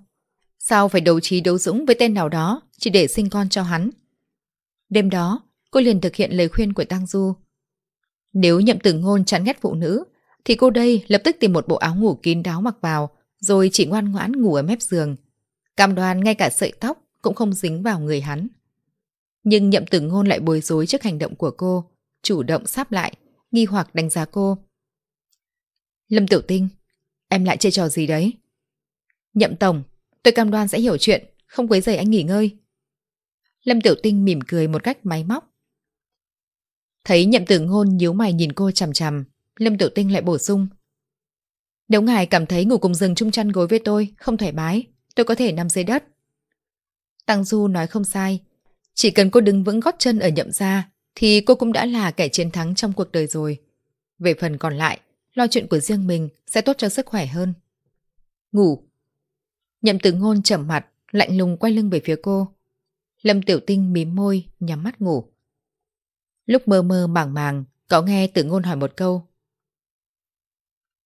Sao phải đấu trí đấu dũng với tên nào đó chỉ để sinh con cho hắn? Đêm đó, cô liền thực hiện lời khuyên của Tăng Du. Nếu nhậm tử ngôn chán ghét phụ nữ, thì cô đây lập tức tìm một bộ áo ngủ kín đáo mặc vào, rồi chỉ ngoan ngoãn ngủ ở mép giường. Cam đoan ngay cả sợi tóc cũng không dính vào người hắn. Nhưng nhậm tử ngôn lại bối rối trước hành động của cô, chủ động sáp lại, nghi hoặc đánh giá cô. Lâm Tiểu Tinh, Em lại chơi trò gì đấy? Nhậm Tổng, tôi cam đoan sẽ hiểu chuyện, không quấy rầy anh nghỉ ngơi. Lâm Tiểu Tinh mỉm cười một cách máy móc. Thấy nhậm tử ngôn nhíu mày nhìn cô chằm chằm, Lâm Tiểu Tinh lại bổ sung. Nếu ngài cảm thấy ngủ cùng giường chung chăn gối với tôi không thoải mái, tôi có thể nằm dưới đất. Tăng Du nói không sai, chỉ cần cô đứng vững gót chân ở nhậm gia thì cô cũng đã là kẻ chiến thắng trong cuộc đời rồi. Về phần còn lại, lo chuyện của riêng mình sẽ tốt cho sức khỏe hơn. Ngủ. Nhậm tử ngôn trầm mặt, lạnh lùng quay lưng về phía cô. Lâm tiểu tinh mím môi, nhắm mắt ngủ. Lúc mơ mơ màng màng, có nghe tử ngôn hỏi một câu.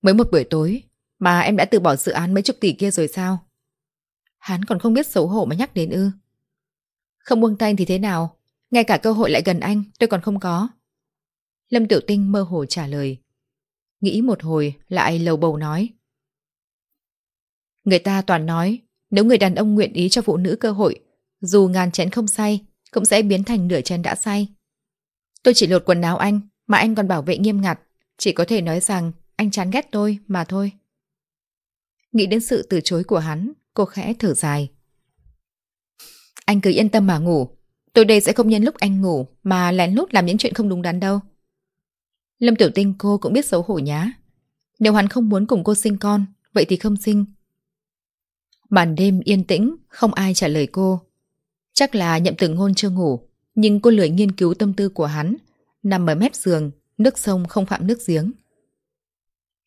Mới một buổi tối, mà em đã từ bỏ dự án mấy chục tỷ kia rồi sao? Hắn còn không biết xấu hổ mà nhắc đến ư. Không buông tay thì thế nào? Ngay cả cơ hội lại gần anh, tôi còn không có. Lâm Tiểu Tinh mơ hồ trả lời. Nghĩ một hồi lại lầu bầu nói. Người ta toàn nói, nếu người đàn ông nguyện ý cho phụ nữ cơ hội, dù ngàn chén không say, cũng sẽ biến thành nửa chén đã say. Tôi chỉ lột quần áo anh, mà anh còn bảo vệ nghiêm ngặt, chỉ có thể nói rằng anh chán ghét tôi mà thôi. Nghĩ đến sự từ chối của hắn, cô khẽ thở dài. Anh cứ yên tâm mà ngủ, tôi đây sẽ không nhân lúc anh ngủ mà lén lút làm những chuyện không đúng đắn đâu. Lâm Tiểu Tinh cô cũng biết xấu hổ nhá. Nếu hắn không muốn cùng cô sinh con, vậy thì không sinh. Màn đêm yên tĩnh, không ai trả lời cô. Chắc là nhậm tử ngôn chưa ngủ, nhưng cô lười nghiên cứu tâm tư của hắn. Nằm ở mép giường, nước sông không phạm nước giếng.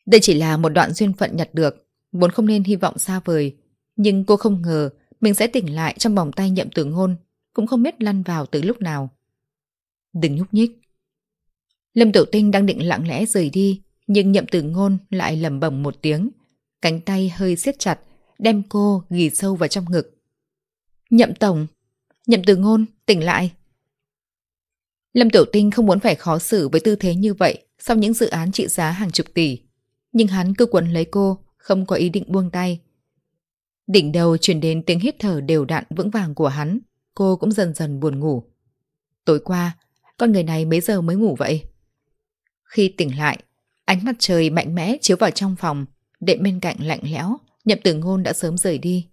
Đây chỉ là một đoạn duyên phận nhặt được, vốn không nên hy vọng xa vời. Nhưng cô không ngờ mình sẽ tỉnh lại trong vòng tay nhậm tử Hôn, cũng không biết lăn vào từ lúc nào. Đừng nhúc nhích, Lâm Tiểu Tinh đang định lặng lẽ rời đi, nhưng nhậm tử ngôn lại lầm bầm một tiếng. Cánh tay hơi siết chặt, đem cô ghi sâu vào trong ngực. Nhậm Tổng, nhậm tử ngôn, tỉnh lại. Lâm Tiểu Tinh không muốn phải khó xử với tư thế như vậy sau những dự án trị giá hàng chục tỷ. Nhưng hắn cứ quấn lấy cô, không có ý định buông tay. Đỉnh đầu chuyển đến tiếng hít thở đều đặn vững vàng của hắn, cô cũng dần dần buồn ngủ. Tối qua, con người này mấy giờ mới ngủ vậy? Khi tỉnh lại, ánh mặt trời mạnh mẽ chiếu vào trong phòng, đệm bên cạnh lạnh lẽo, nhậm tử ngôn đã sớm rời đi.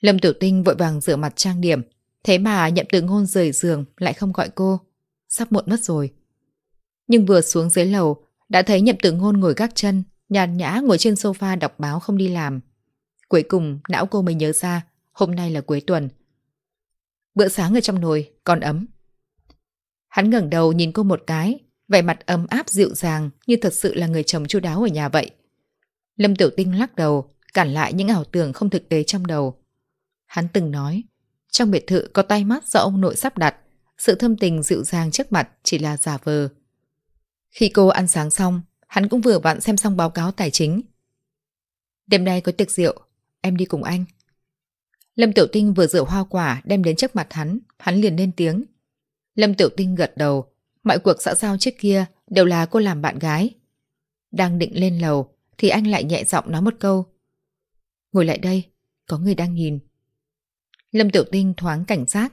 Lâm Tiểu Tinh vội vàng rửa mặt trang điểm, thế mà nhậm tử ngôn rời giường lại không gọi cô. Sắp muộn mất rồi. Nhưng vừa xuống dưới lầu, đã thấy nhậm tử ngôn ngồi gác chân, nhàn nhã ngồi trên sofa đọc báo không đi làm. Cuối cùng, não cô mới nhớ ra, hôm nay là cuối tuần. Bữa sáng ở trong nồi, còn ấm. Hắn ngẩng đầu nhìn cô một cái, vẻ mặt ấm áp dịu dàng như thật sự là người chồng chu đáo ở nhà vậy. Lâm Tiểu Tinh lắc đầu, cản lại những ảo tưởng không thực tế trong đầu. Hắn từng nói, trong biệt thự có tay mắt do ông nội sắp đặt, sự thâm tình dịu dàng trước mặt chỉ là giả vờ. Khi cô ăn sáng xong, hắn cũng vừa vặn xem xong báo cáo tài chính. Đêm nay có tiệc rượu, em đi cùng anh. Lâm Tiểu Tinh vừa rửa hoa quả đem đến trước mặt hắn, hắn liền lên tiếng. Lâm Tiểu Tinh gật đầu, Mọi cuộc xã giao trước kia đều là cô làm bạn gái. Đang định lên lầu thì anh lại nhẹ giọng nói một câu. Ngồi lại đây, có người đang nhìn. Lâm Tiểu Tinh thoáng cảnh giác.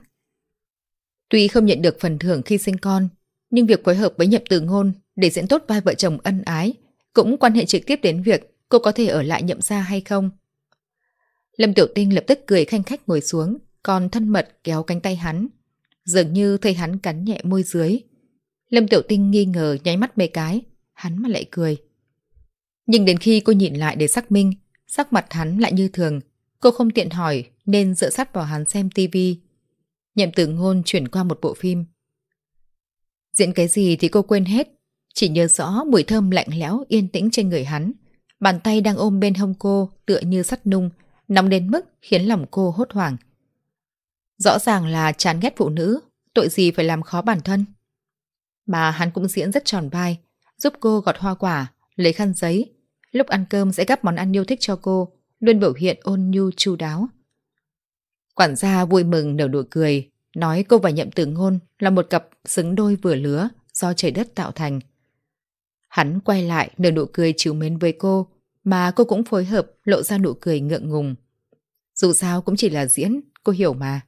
Tuy không nhận được phần thưởng khi sinh con, nhưng việc phối hợp với nhậm từ ngôn để diễn tốt vai vợ chồng ân ái cũng quan hệ trực tiếp đến việc cô có thể ở lại nhậm gia hay không. Lâm Tiểu Tinh lập tức cười khanh khách ngồi xuống, còn thân mật kéo cánh tay hắn. Dường như thấy hắn cắn nhẹ môi dưới, Lâm Tiểu Tinh nghi ngờ nháy mắt mấy cái, hắn mà lại cười. Nhưng đến khi cô nhìn lại để xác minh, sắc mặt hắn lại như thường. Cô không tiện hỏi nên dựa sát vào hắn xem tivi. Nhậm tử ngôn chuyển qua một bộ phim. Diễn cái gì thì cô quên hết, chỉ nhớ rõ mùi thơm lạnh lẽo yên tĩnh trên người hắn. Bàn tay đang ôm bên hông cô tựa như sắt nung, nóng đến mức khiến lòng cô hốt hoảng. Rõ ràng là chán ghét phụ nữ, tội gì phải làm khó bản thân mà hắn cũng diễn rất tròn vai, giúp cô gọt hoa quả, lấy khăn giấy. Lúc ăn cơm sẽ gắp món ăn yêu thích cho cô, luôn biểu hiện ôn nhu chu đáo. Quản gia vui mừng nở nụ cười, nói cô và nhậm tử ngôn là một cặp xứng đôi vừa lứa do trời đất tạo thành. Hắn quay lại nở nụ cười chiều mến với cô, mà cô cũng phối hợp lộ ra nụ cười ngượng ngùng. Dù sao cũng chỉ là diễn, cô hiểu mà.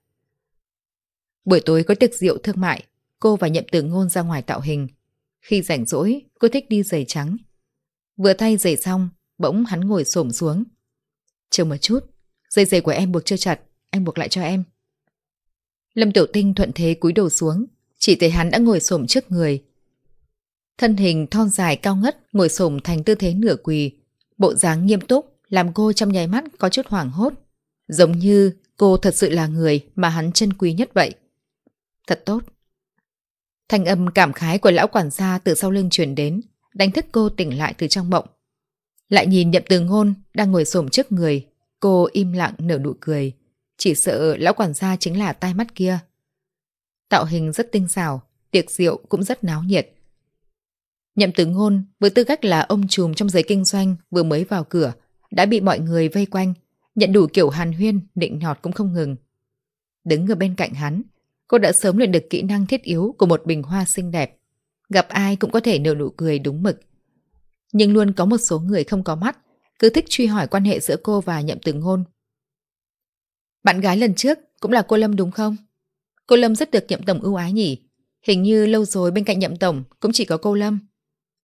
Buổi tối có tiệc rượu thương mại, Cô và nhậm tử ngôn ra ngoài tạo hình. Khi rảnh rỗi, cô thích đi giày trắng. Vừa thay giày xong, bỗng hắn ngồi xổm xuống. Chờ một chút, dây giày của em buộc chưa chặt, anh buộc lại cho em. Lâm Tiểu Tinh thuận thế cúi đầu xuống, chỉ thấy hắn đã ngồi xổm trước người. Thân hình thon dài cao ngất ngồi xổm thành tư thế nửa quỳ, bộ dáng nghiêm túc làm cô trong nháy mắt có chút hoảng hốt, giống như cô thật sự là người mà hắn chân quý nhất vậy. Thật tốt, Thanh âm cảm khái của lão quản gia từ sau lưng truyền đến, đánh thức cô tỉnh lại từ trong mộng. Lại nhìn nhậm từ ngôn đang ngồi xổm trước người, cô im lặng nở nụ cười. Chỉ sợ lão quản gia chính là tai mắt kia. Tạo hình rất tinh xảo, tiệc rượu cũng rất náo nhiệt. Nhậm từ ngôn với tư cách là ông trùm trong giới kinh doanh vừa mới vào cửa, đã bị mọi người vây quanh, nhận đủ kiểu hàn huyên, định nhọt cũng không ngừng. Đứng ở bên cạnh hắn Cô đã sớm luyện được kỹ năng thiết yếu của một bình hoa xinh đẹp. Gặp ai cũng có thể nở nụ cười đúng mực. Nhưng luôn có một số người không có mắt, cứ thích truy hỏi quan hệ giữa cô và nhậm tử ngôn. Bạn gái lần trước cũng là cô Lâm đúng không? Cô Lâm rất được nhậm tổng ưu ái nhỉ? Hình như lâu rồi bên cạnh nhậm tổng cũng chỉ có cô Lâm.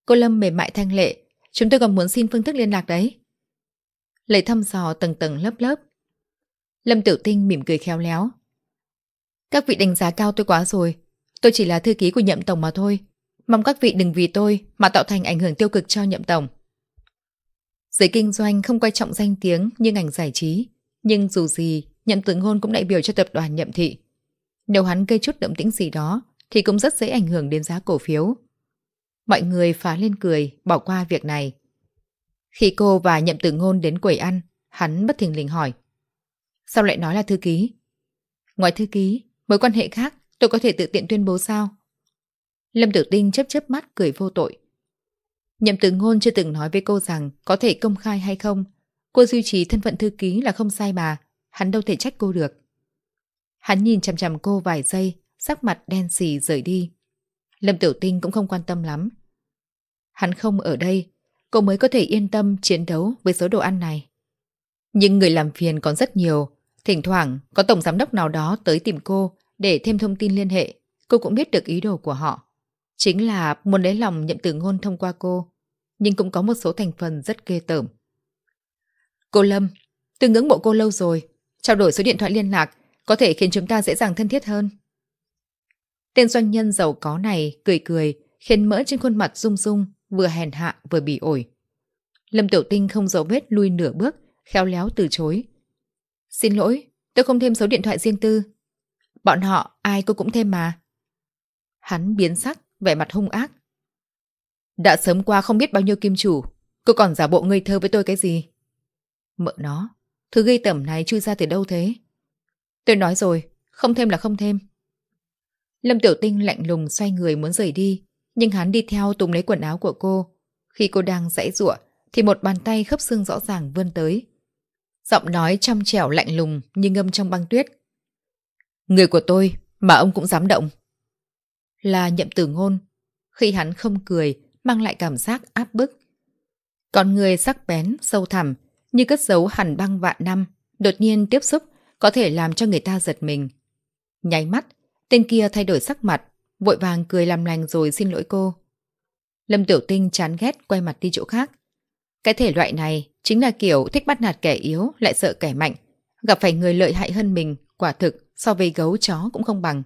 Cô Lâm mềm mại thanh lệ, chúng tôi còn muốn xin phương thức liên lạc đấy. Lấy thăm dò tầng tầng lớp lớp. Lâm Tiểu Tinh mỉm cười khéo léo, các vị đánh giá cao tôi quá rồi. Tôi chỉ là thư ký của nhậm tổng mà thôi. Mong các vị đừng vì tôi mà tạo thành ảnh hưởng tiêu cực cho nhậm tổng. Giới kinh doanh không quan trọng danh tiếng như ngành giải trí. Nhưng dù gì, nhậm tướng hôn cũng đại biểu cho tập đoàn nhậm thị. Nếu hắn gây chút động tĩnh gì đó, thì cũng rất dễ ảnh hưởng đến giá cổ phiếu. Mọi người phá lên cười, bỏ qua việc này. Khi cô và nhậm tử ngôn đến quầy ăn, hắn bất thình lình hỏi. Sao lại nói là thư ký? Ngoài thư ký, Mối quan hệ khác tôi có thể tự tiện tuyên bố sao? Lâm Tử Tinh chớp chớp mắt cười vô tội. Nhậm Tử Ngôn chưa từng nói với cô rằng có thể công khai hay không. Cô duy trì thân phận thư ký là không sai mà, hắn đâu thể trách cô được. Hắn nhìn chằm chằm cô vài giây, sắc mặt đen xì rời đi. Lâm Tiểu Tinh cũng không quan tâm lắm. Hắn không ở đây, cô mới có thể yên tâm chiến đấu với số đồ ăn này. Nhưng người làm phiền còn rất nhiều, Thỉnh thoảng có tổng giám đốc nào đó tới tìm cô để thêm thông tin liên hệ, cô cũng biết được ý đồ của họ. Chính là muốn lấy lòng nhận tử ngôn thông qua cô, nhưng cũng có một số thành phần rất ghê tởm. Cô Lâm, tôi ngưỡng mộ cô lâu rồi, trao đổi số điện thoại liên lạc có thể khiến chúng ta dễ dàng thân thiết hơn. Tên doanh nhân giàu có này cười cười, khiến mỡ trên khuôn mặt rung rung, vừa hèn hạ vừa bỉ ổi. Lâm Tiểu Tinh không giấu vết lui nửa bước, khéo léo từ chối, Xin lỗi, tôi không thêm số điện thoại riêng tư. Bọn họ, ai cô cũng thêm mà. Hắn biến sắc, vẻ mặt hung ác. Đã sớm qua không biết bao nhiêu kim chủ, cô còn giả bộ ngây thơ với tôi cái gì? Mợ nó, thứ gây tẩm này chui ra từ đâu thế? Tôi nói rồi, không thêm là không thêm. Lâm Tiểu Tinh lạnh lùng xoay người muốn rời đi, nhưng hắn đi theo tùng lấy quần áo của cô. Khi cô đang giãy giụa thì một bàn tay khớp xương rõ ràng vươn tới, giọng nói trong trẻo lạnh lùng như ngâm trong băng tuyết. Người của tôi mà ông cũng dám động. Là nhậm tử ngôn, khi hắn không cười mang lại cảm giác áp bức. Còn người sắc bén, sâu thẳm, như cất giấu hẳn băng vạn năm, đột nhiên tiếp xúc có thể làm cho người ta giật mình. Nháy mắt, tên kia thay đổi sắc mặt, vội vàng cười làm lành rồi xin lỗi cô. Lâm Tiểu Tinh chán ghét quay mặt đi chỗ khác. Cái thể loại này Chính là kiểu thích bắt nạt kẻ yếu lại sợ kẻ mạnh. Gặp phải người lợi hại hơn mình, quả thực so với gấu chó cũng không bằng.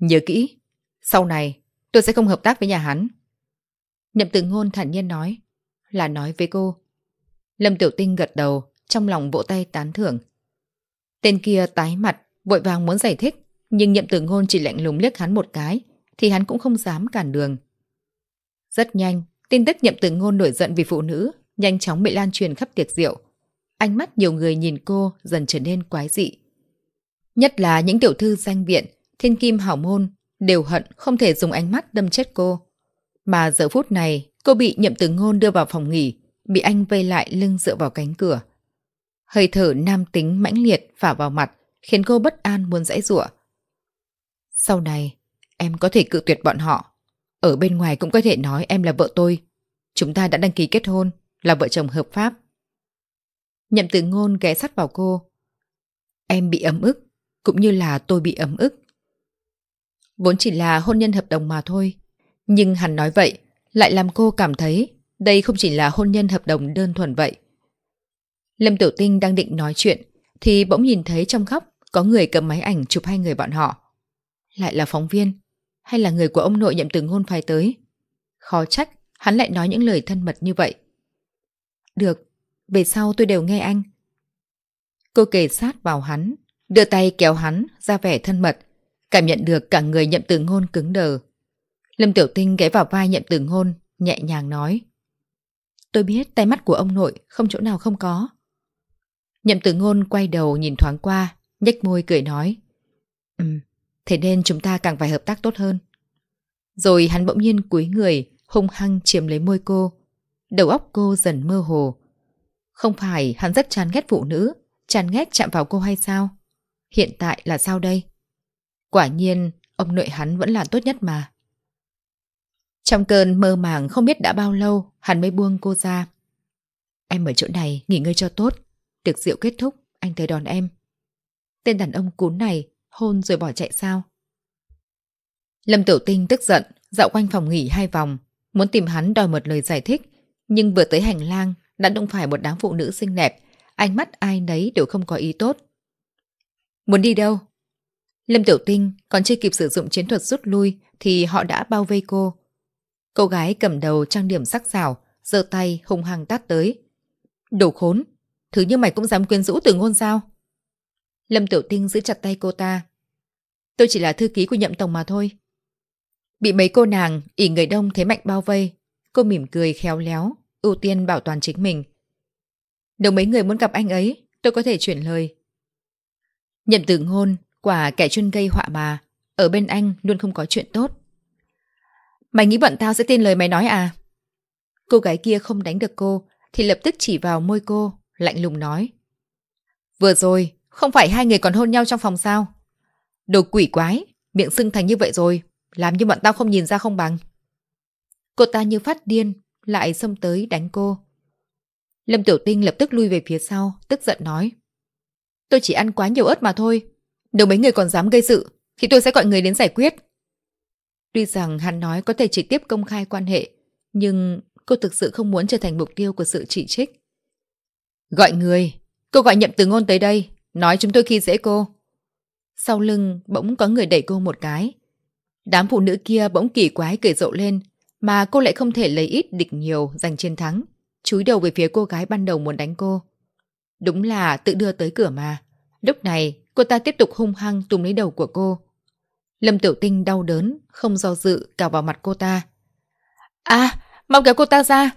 Nhớ kỹ, sau này tôi sẽ không hợp tác với nhà hắn. Nhậm Tử Ngôn thản nhiên nói, là nói với cô. Lâm Tiểu Tinh gật đầu, trong lòng vỗ tay tán thưởng. Tên kia tái mặt, vội vàng muốn giải thích, nhưng Nhậm Tử Ngôn chỉ lạnh lùng liếc hắn một cái, thì hắn cũng không dám cản đường. Rất nhanh, tin tức Nhậm Tử Ngôn nổi giận vì phụ nữ nhanh chóng bị lan truyền khắp tiệc rượu. Ánh mắt nhiều người nhìn cô dần trở nên quái dị. Nhất là những tiểu thư danh viện, thiên kim hảo môn, đều hận không thể dùng ánh mắt đâm chết cô. Mà giờ phút này, cô bị nhậm tử ngôn đưa vào phòng nghỉ, bị anh vây lại lưng dựa vào cánh cửa. Hơi thở nam tính mãnh liệt phả vào mặt, khiến cô bất an muốn dãy rủa. Sau này, em có thể cự tuyệt bọn họ. Ở bên ngoài cũng có thể nói em là vợ tôi. Chúng ta đã đăng ký kết hôn là vợ chồng hợp pháp. Nhậm tử ngôn ghé sát vào cô. Em bị ấm ức, cũng như là tôi bị ấm ức. Vốn chỉ là hôn nhân hợp đồng mà thôi. Nhưng hắn nói vậy lại làm cô cảm thấy đây không chỉ là hôn nhân hợp đồng đơn thuần vậy. Lâm Tiểu Tinh đang định nói chuyện thì bỗng nhìn thấy trong góc có người cầm máy ảnh chụp hai người bọn họ. Lại là phóng viên hay là người của ông nội nhậm từ ngôn phải tới. Khó trách hắn lại nói những lời thân mật như vậy. Được, về sau tôi đều nghe anh. Cô kề sát vào hắn, đưa tay kéo hắn ra vẻ thân mật, cảm nhận được cả người nhậm từ ngôn cứng đờ. Lâm Tiểu Tinh ghé vào vai nhậm từ ngôn, nhẹ nhàng nói. Tôi biết tay mắt của ông nội không chỗ nào không có. Nhậm từ ngôn quay đầu nhìn thoáng qua, nhếch môi cười nói. Ừ, thế nên chúng ta càng phải hợp tác tốt hơn. Rồi hắn bỗng nhiên cúi người, hung hăng chiếm lấy môi cô, Đầu óc cô dần mơ hồ. Không phải hắn rất chán ghét phụ nữ, chán ghét chạm vào cô hay sao? Hiện tại là sao đây? Quả nhiên, ông nội hắn vẫn là tốt nhất mà. Trong cơn mơ màng không biết đã bao lâu, hắn mới buông cô ra. Em ở chỗ này, nghỉ ngơi cho tốt. Được rượu kết thúc, anh tới đón em. Tên đàn ông cún này, hôn rồi bỏ chạy sao? Lâm Tiểu Tinh tức giận, dạo quanh phòng nghỉ hai vòng, muốn tìm hắn đòi một lời giải thích, nhưng vừa tới hành lang, đã đụng phải một đám phụ nữ xinh đẹp, ánh mắt ai nấy đều không có ý tốt. Muốn đi đâu? Lâm Tiểu Tinh còn chưa kịp sử dụng chiến thuật rút lui thì họ đã bao vây cô. Cô gái cầm đầu trang điểm sắc sảo, giơ tay hung hăng tát tới. Đồ khốn, thứ như mày cũng dám quyến rũ từ ngôn sao? Lâm Tiểu Tinh giữ chặt tay cô ta. Tôi chỉ là thư ký của nhậm tổng mà thôi. Bị mấy cô nàng, ỉ người đông thế mạnh bao vây, Cô mỉm cười khéo léo, ưu tiên bảo toàn chính mình. Nếu mấy người muốn gặp anh ấy, tôi có thể chuyển lời. Nhậm tử ngôn, quả kẻ chuyên gây họa mà, ở bên anh luôn không có chuyện tốt. Mày nghĩ bọn tao sẽ tin lời mày nói à? Cô gái kia không đánh được cô, thì lập tức chỉ vào môi cô, lạnh lùng nói. Vừa rồi, không phải hai người còn hôn nhau trong phòng sao? Đồ quỷ quái, miệng sưng thành như vậy rồi, làm như bọn tao không nhìn ra không bằng. Cô ta như phát điên, lại xông tới đánh cô. Lâm Tiểu Tinh lập tức lui về phía sau, tức giận nói. Tôi chỉ ăn quá nhiều ớt mà thôi. Nếu mấy người còn dám gây sự, thì tôi sẽ gọi người đến giải quyết. Tuy rằng hắn nói có thể trực tiếp công khai quan hệ, nhưng cô thực sự không muốn trở thành mục tiêu của sự chỉ trích. Gọi người, cô gọi nhậm từ ngôn tới đây, nói chúng tôi khi dễ cô. Sau lưng bỗng có người đẩy cô một cái. Đám phụ nữ kia bỗng kỳ quái cười rộ lên, mà cô lại không thể lấy ít địch nhiều giành chiến thắng, chúi đầu về phía cô gái ban đầu muốn đánh cô. Đúng là tự đưa tới cửa mà. Lúc này, cô ta tiếp tục hung hăng túm lấy đầu của cô. Lâm Tiểu Tinh đau đớn, không do dự cào vào mặt cô ta. a à, mau kéo cô ta ra!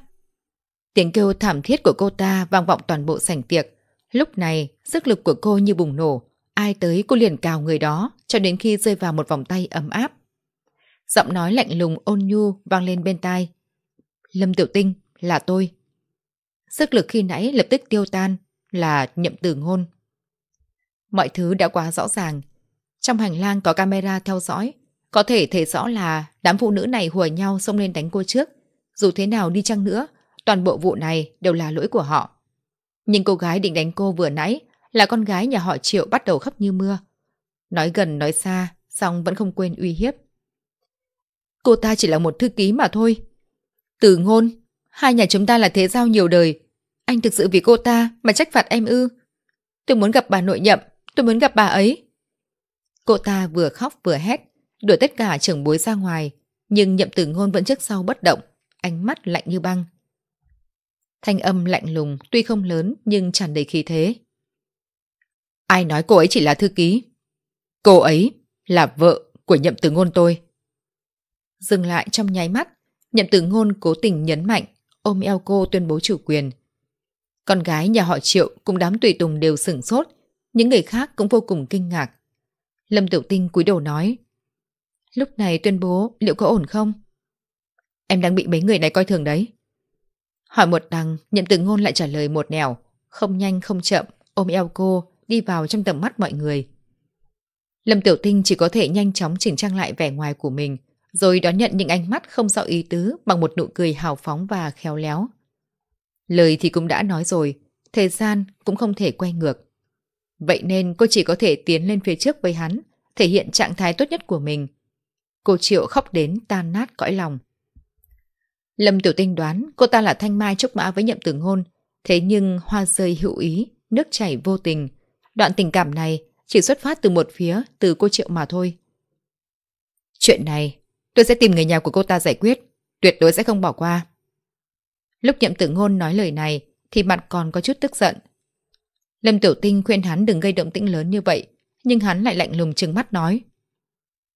Tiếng kêu thảm thiết của cô ta vang vọng toàn bộ sảnh tiệc. Lúc này, sức lực của cô như bùng nổ. Ai tới cô liền cào người đó, cho đến khi rơi vào một vòng tay ấm áp giọng nói lạnh lùng ôn nhu vang lên bên tai. Lâm Tiểu Tinh, là tôi. Sức lực khi nãy lập tức tiêu tan là nhậm tử ngôn. Mọi thứ đã quá rõ ràng. Trong hành lang có camera theo dõi. Có thể thấy rõ là đám phụ nữ này hùa nhau xông lên đánh cô trước. Dù thế nào đi chăng nữa, toàn bộ vụ này đều là lỗi của họ. Nhưng cô gái định đánh cô vừa nãy là con gái nhà họ Triệu bắt đầu khóc như mưa. Nói gần nói xa, xong vẫn không quên uy hiếp. Cô ta chỉ là một thư ký mà thôi. Từ ngôn, hai nhà chúng ta là thế giao nhiều đời. Anh thực sự vì cô ta mà trách phạt em ư. Tôi muốn gặp bà nội nhậm, tôi muốn gặp bà ấy. Cô ta vừa khóc vừa hét, đuổi tất cả trưởng bối ra ngoài. Nhưng nhậm từ ngôn vẫn trước sau bất động, ánh mắt lạnh như băng. Thanh âm lạnh lùng tuy không lớn nhưng tràn đầy khí thế. Ai nói cô ấy chỉ là thư ký? Cô ấy là vợ của nhậm từ ngôn tôi dừng lại trong nháy mắt. Nhậm tử ngôn cố tình nhấn mạnh, ôm eo cô tuyên bố chủ quyền. Con gái nhà họ Triệu cùng đám tùy tùng đều sửng sốt, những người khác cũng vô cùng kinh ngạc. Lâm Tiểu Tinh cúi đầu nói, lúc này tuyên bố liệu có ổn không? Em đang bị mấy người này coi thường đấy. Hỏi một đằng, nhậm tử ngôn lại trả lời một nẻo, không nhanh không chậm, ôm eo cô, đi vào trong tầm mắt mọi người. Lâm Tiểu Tinh chỉ có thể nhanh chóng chỉnh trang lại vẻ ngoài của mình, rồi đón nhận những ánh mắt không rõ ý tứ bằng một nụ cười hào phóng và khéo léo. Lời thì cũng đã nói rồi, thời gian cũng không thể quay ngược. Vậy nên cô chỉ có thể tiến lên phía trước với hắn, thể hiện trạng thái tốt nhất của mình. Cô Triệu khóc đến tan nát cõi lòng. Lâm Tiểu Tinh đoán cô ta là Thanh Mai trúc mã với nhậm tử ngôn, thế nhưng hoa rơi hữu ý, nước chảy vô tình. Đoạn tình cảm này chỉ xuất phát từ một phía, từ cô Triệu mà thôi. Chuyện này Tôi sẽ tìm người nhà của cô ta giải quyết, tuyệt đối sẽ không bỏ qua. Lúc nhậm tử ngôn nói lời này thì mặt còn có chút tức giận. Lâm Tiểu Tinh khuyên hắn đừng gây động tĩnh lớn như vậy, nhưng hắn lại lạnh lùng trừng mắt nói.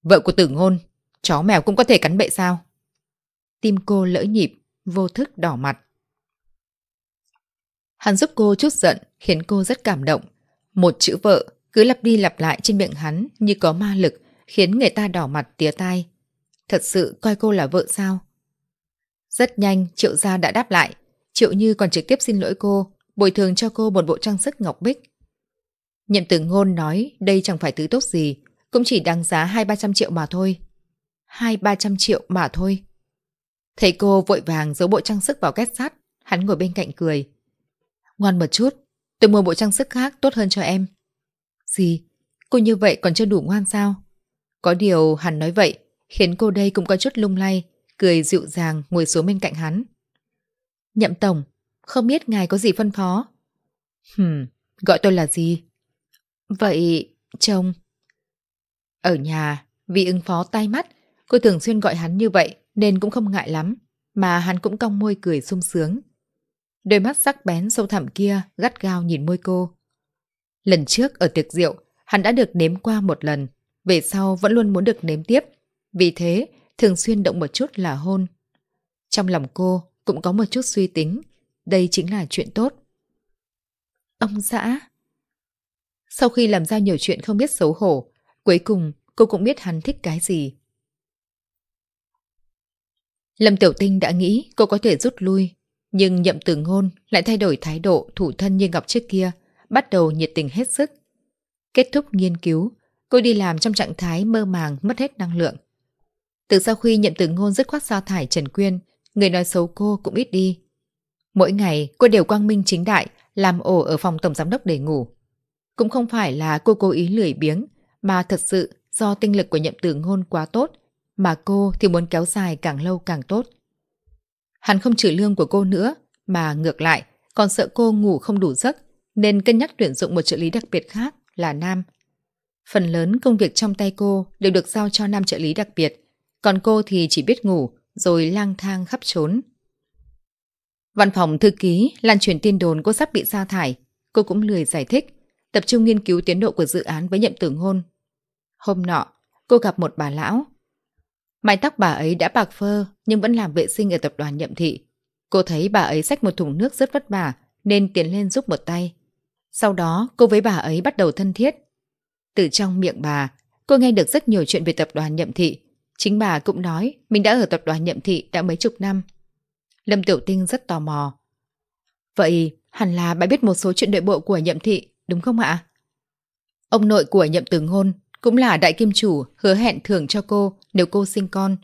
Vợ của tử ngôn, chó mèo cũng có thể cắn bệ sao? Tim cô lỡ nhịp, vô thức đỏ mặt. Hắn giúp cô chút giận, khiến cô rất cảm động. Một chữ vợ cứ lặp đi lặp lại trên miệng hắn như có ma lực, khiến người ta đỏ mặt tía tai. Thật sự coi cô là vợ sao? Rất nhanh, Triệu Gia đã đáp lại. Triệu Như còn trực tiếp xin lỗi cô, bồi thường cho cô một bộ trang sức ngọc bích. Nhậm tử ngôn nói đây chẳng phải thứ tốt gì, cũng chỉ đáng giá hai ba trăm triệu mà thôi. Hai ba trăm triệu mà thôi. Thấy cô vội vàng giấu bộ trang sức vào két sắt, hắn ngồi bên cạnh cười. Ngoan một chút, tôi mua bộ trang sức khác tốt hơn cho em. Gì? Cô như vậy còn chưa đủ ngoan sao? Có điều hắn nói vậy khiến cô đây cũng có chút lung lay, cười dịu dàng ngồi xuống bên cạnh hắn. Nhậm Tổng, không biết ngài có gì phân phó? Hừm, gọi tôi là gì? Vậy, chồng... Ở nhà, vì ứng phó tay mắt, cô thường xuyên gọi hắn như vậy nên cũng không ngại lắm, mà hắn cũng cong môi cười sung sướng. Đôi mắt sắc bén sâu thẳm kia gắt gao nhìn môi cô. Lần trước ở tiệc rượu, hắn đã được nếm qua một lần, về sau vẫn luôn muốn được nếm tiếp, vì thế, thường xuyên động một chút là hôn. Trong lòng cô cũng có một chút suy tính, đây chính là chuyện tốt. Ông xã. Sau khi làm ra nhiều chuyện không biết xấu hổ, cuối cùng cô cũng biết hắn thích cái gì. Lâm Tiểu Tinh đã nghĩ cô có thể rút lui, nhưng nhậm từ ngôn lại thay đổi thái độ thủ thân như ngọc trước kia, bắt đầu nhiệt tình hết sức. Kết thúc nghiên cứu, cô đi làm trong trạng thái mơ màng mất hết năng lượng. Từ sau khi nhậm tử ngôn dứt khoát sa thải Trần Quyên, người nói xấu cô cũng ít đi. Mỗi ngày cô đều quang minh chính đại, làm ổ ở phòng tổng giám đốc để ngủ. Cũng không phải là cô cố ý lười biếng, mà thật sự do tinh lực của nhậm tử ngôn quá tốt, mà cô thì muốn kéo dài càng lâu càng tốt. Hắn không trừ lương của cô nữa, mà ngược lại, còn sợ cô ngủ không đủ giấc, nên cân nhắc tuyển dụng một trợ lý đặc biệt khác là Nam. Phần lớn công việc trong tay cô đều được giao cho Nam trợ lý đặc biệt, còn cô thì chỉ biết ngủ Rồi lang thang khắp trốn Văn phòng thư ký lan truyền tin đồn cô sắp bị sa thải Cô cũng lười giải thích Tập trung nghiên cứu tiến độ của dự án với nhậm tưởng hôn Hôm nọ Cô gặp một bà lão Mái tóc bà ấy đã bạc phơ Nhưng vẫn làm vệ sinh ở tập đoàn nhậm thị Cô thấy bà ấy xách một thùng nước rất vất vả Nên tiến lên giúp một tay Sau đó cô với bà ấy bắt đầu thân thiết Từ trong miệng bà Cô nghe được rất nhiều chuyện về tập đoàn nhậm thị Chính bà cũng nói mình đã ở tập đoàn nhậm thị đã mấy chục năm. Lâm Tiểu Tinh rất tò mò. Vậy hẳn là bà biết một số chuyện nội bộ của nhậm thị, đúng không ạ? Ông nội của nhậm tử ngôn cũng là đại kim chủ hứa hẹn thưởng cho cô nếu cô sinh con.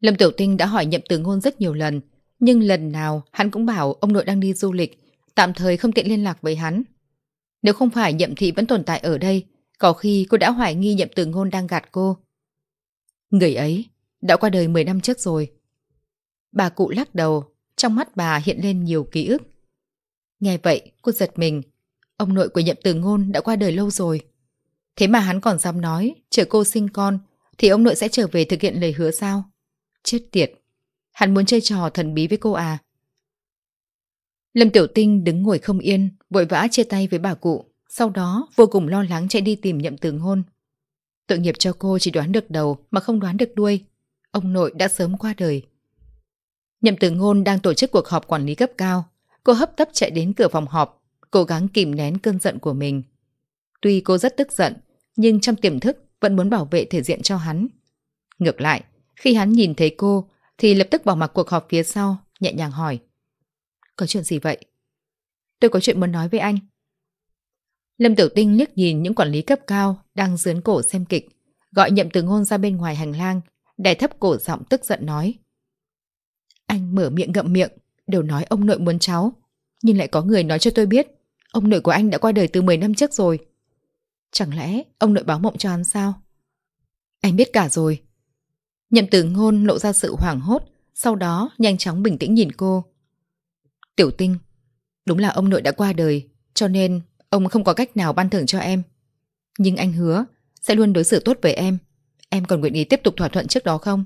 Lâm Tiểu Tinh đã hỏi nhậm tử ngôn rất nhiều lần, nhưng lần nào hắn cũng bảo ông nội đang đi du lịch, tạm thời không tiện liên lạc với hắn. Nếu không phải nhậm thị vẫn tồn tại ở đây, có khi cô đã hoài nghi nhậm tử ngôn đang gạt cô. Người ấy đã qua đời 10 năm trước rồi. Bà cụ lắc đầu, trong mắt bà hiện lên nhiều ký ức. Nghe vậy, cô giật mình. Ông nội của nhậm từ ngôn đã qua đời lâu rồi. Thế mà hắn còn dám nói, chờ cô sinh con, thì ông nội sẽ trở về thực hiện lời hứa sao? Chết tiệt! Hắn muốn chơi trò thần bí với cô à? Lâm Tiểu Tinh đứng ngồi không yên, vội vã chia tay với bà cụ. Sau đó vô cùng lo lắng chạy đi tìm nhậm từ ngôn. Tội nghiệp cho cô chỉ đoán được đầu mà không đoán được đuôi. Ông nội đã sớm qua đời. Nhậm Tử Ngôn đang tổ chức cuộc họp quản lý cấp cao. Cô hấp tấp chạy đến cửa phòng họp, cố gắng kìm nén cơn giận của mình. Tuy cô rất tức giận, nhưng trong tiềm thức vẫn muốn bảo vệ thể diện cho hắn. Ngược lại, khi hắn nhìn thấy cô thì lập tức bỏ mặc cuộc họp phía sau, nhẹ nhàng hỏi. Có chuyện gì vậy? Tôi có chuyện muốn nói với anh. Lâm Tiểu Tinh liếc nhìn những quản lý cấp cao đang dướn cổ xem kịch, gọi nhậm từ ngôn ra bên ngoài hành lang, đè thấp cổ giọng tức giận nói. Anh mở miệng ngậm miệng, đều nói ông nội muốn cháu, nhưng lại có người nói cho tôi biết, ông nội của anh đã qua đời từ 10 năm trước rồi. Chẳng lẽ ông nội báo mộng cho anh sao? Anh biết cả rồi. Nhậm từ ngôn lộ ra sự hoảng hốt, sau đó nhanh chóng bình tĩnh nhìn cô. Tiểu tinh, đúng là ông nội đã qua đời, cho nên Ông không có cách nào ban thưởng cho em Nhưng anh hứa Sẽ luôn đối xử tốt với em Em còn nguyện ý tiếp tục thỏa thuận trước đó không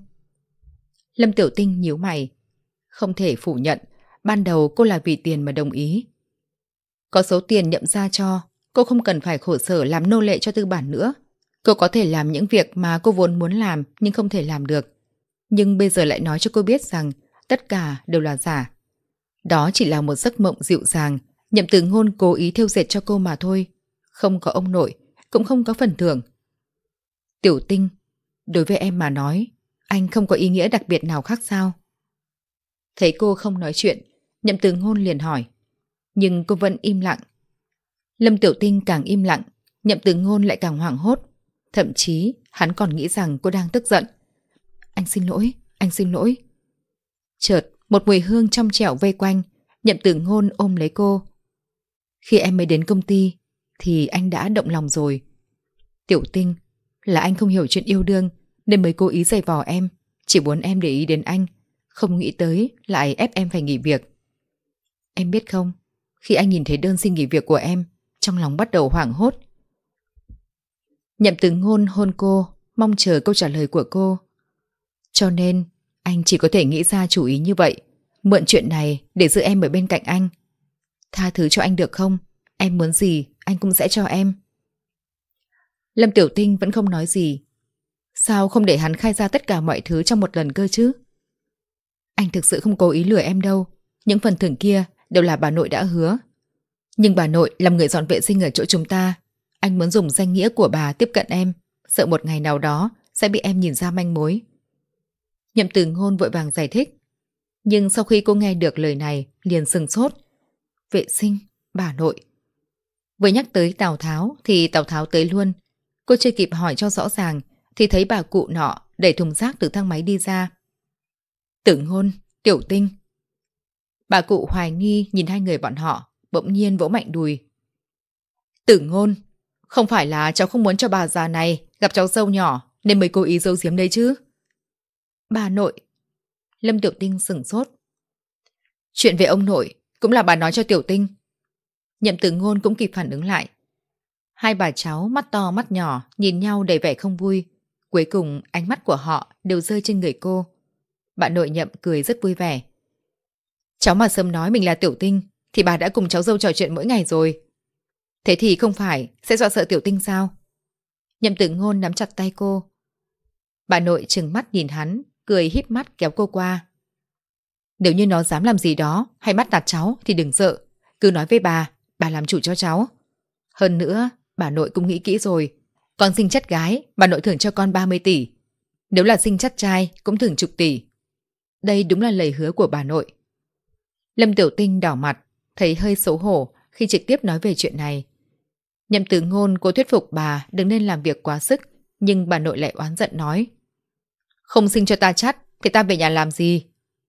Lâm Tiểu Tinh nhíu mày Không thể phủ nhận Ban đầu cô là vì tiền mà đồng ý Có số tiền nhậm ra cho Cô không cần phải khổ sở làm nô lệ cho tư bản nữa Cô có thể làm những việc mà cô vốn muốn làm Nhưng không thể làm được Nhưng bây giờ lại nói cho cô biết rằng Tất cả đều là giả Đó chỉ là một giấc mộng dịu dàng Nhậm Tử Ngôn cố ý thiêu dệt cho cô mà thôi, không có ông nội, cũng không có phần thưởng. Tiểu Tinh, đối với em mà nói, anh không có ý nghĩa đặc biệt nào khác sao? Thấy cô không nói chuyện, Nhậm Tử Ngôn liền hỏi, nhưng cô vẫn im lặng. Lâm Tiểu Tinh càng im lặng, Nhậm Tử Ngôn lại càng hoảng hốt, thậm chí hắn còn nghĩ rằng cô đang tức giận. Anh xin lỗi, anh xin lỗi. Chợt, một mùi hương trong trẻo vây quanh, Nhậm Tử Ngôn ôm lấy cô, khi em mới đến công ty Thì anh đã động lòng rồi Tiểu tinh Là anh không hiểu chuyện yêu đương Nên mới cố ý giày vò em Chỉ muốn em để ý đến anh Không nghĩ tới lại ép em phải nghỉ việc Em biết không Khi anh nhìn thấy đơn xin nghỉ việc của em Trong lòng bắt đầu hoảng hốt Nhậm từng ngôn hôn cô Mong chờ câu trả lời của cô Cho nên Anh chỉ có thể nghĩ ra chủ ý như vậy Mượn chuyện này để giữ em ở bên cạnh anh Tha thứ cho anh được không? Em muốn gì, anh cũng sẽ cho em. Lâm Tiểu Tinh vẫn không nói gì. Sao không để hắn khai ra tất cả mọi thứ trong một lần cơ chứ? Anh thực sự không cố ý lừa em đâu. Những phần thưởng kia đều là bà nội đã hứa. Nhưng bà nội làm người dọn vệ sinh ở chỗ chúng ta. Anh muốn dùng danh nghĩa của bà tiếp cận em. Sợ một ngày nào đó sẽ bị em nhìn ra manh mối. Nhậm từ ngôn vội vàng giải thích. Nhưng sau khi cô nghe được lời này, liền sừng sốt, vệ sinh, bà nội. Vừa nhắc tới Tào Tháo thì Tào Tháo tới luôn. Cô chưa kịp hỏi cho rõ ràng thì thấy bà cụ nọ đẩy thùng rác từ thang máy đi ra. Tử ngôn, tiểu tinh. Bà cụ hoài nghi nhìn hai người bọn họ, bỗng nhiên vỗ mạnh đùi. Tử ngôn, không phải là cháu không muốn cho bà già này gặp cháu dâu nhỏ nên mới cố ý giấu giếm đây chứ. Bà nội. Lâm Tiểu Tinh sửng sốt. Chuyện về ông nội cũng là bà nói cho Tiểu Tinh. Nhậm tử ngôn cũng kịp phản ứng lại. Hai bà cháu mắt to mắt nhỏ nhìn nhau đầy vẻ không vui. Cuối cùng ánh mắt của họ đều rơi trên người cô. bà nội nhậm cười rất vui vẻ. Cháu mà sớm nói mình là Tiểu Tinh thì bà đã cùng cháu dâu trò chuyện mỗi ngày rồi. Thế thì không phải sẽ dọa sợ Tiểu Tinh sao? Nhậm tử ngôn nắm chặt tay cô. Bà nội trừng mắt nhìn hắn, cười híp mắt kéo cô qua. Nếu như nó dám làm gì đó hay bắt tạt cháu thì đừng sợ. Cứ nói với bà, bà làm chủ cho cháu. Hơn nữa, bà nội cũng nghĩ kỹ rồi. Con sinh chất gái, bà nội thưởng cho con 30 tỷ. Nếu là sinh chất trai, cũng thưởng chục tỷ. Đây đúng là lời hứa của bà nội. Lâm Tiểu Tinh đỏ mặt, thấy hơi xấu hổ khi trực tiếp nói về chuyện này. Nhậm Tử Ngôn cố thuyết phục bà đừng nên làm việc quá sức, nhưng bà nội lại oán giận nói. Không sinh cho ta chắt, thì ta về nhà làm gì?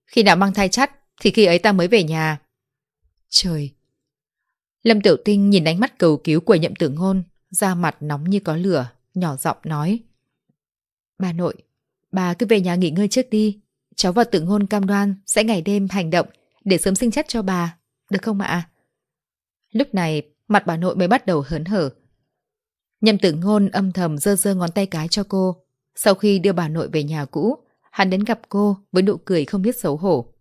Khi nào mang thai chắt thì khi ấy ta mới về nhà. Trời! Lâm Tiểu Tinh nhìn ánh mắt cầu cứu của nhậm tử ngôn, da mặt nóng như có lửa, nhỏ giọng nói. Bà nội, bà cứ về nhà nghỉ ngơi trước đi. Cháu và tử ngôn cam đoan sẽ ngày đêm hành động để sớm sinh chất cho bà, được không ạ? Lúc này, mặt bà nội mới bắt đầu hớn hở. Nhậm tử ngôn âm thầm dơ dơ ngón tay cái cho cô, sau khi đưa bà nội về nhà cũ, hắn đến gặp cô với nụ cười không biết xấu hổ.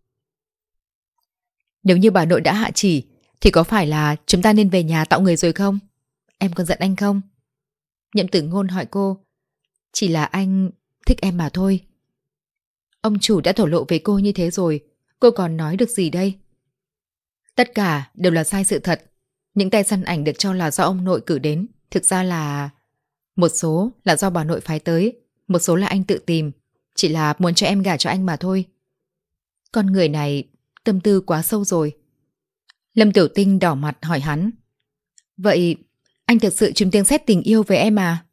Nếu như bà nội đã hạ chỉ, thì có phải là chúng ta nên về nhà tạo người rồi không? Em còn giận anh không? Nhậm tử ngôn hỏi cô. Chỉ là anh thích em mà thôi. Ông chủ đã thổ lộ với cô như thế rồi, cô còn nói được gì đây? Tất cả đều là sai sự thật. Những tay săn ảnh được cho là do ông nội cử đến, thực ra là... Một số là do bà nội phái tới, một số là anh tự tìm, chỉ là muốn cho em gả cho anh mà thôi. Con người này tâm tư quá sâu rồi. Lâm Tiểu Tinh đỏ mặt hỏi hắn. Vậy anh thật sự chùm tiếng xét tình yêu với em à?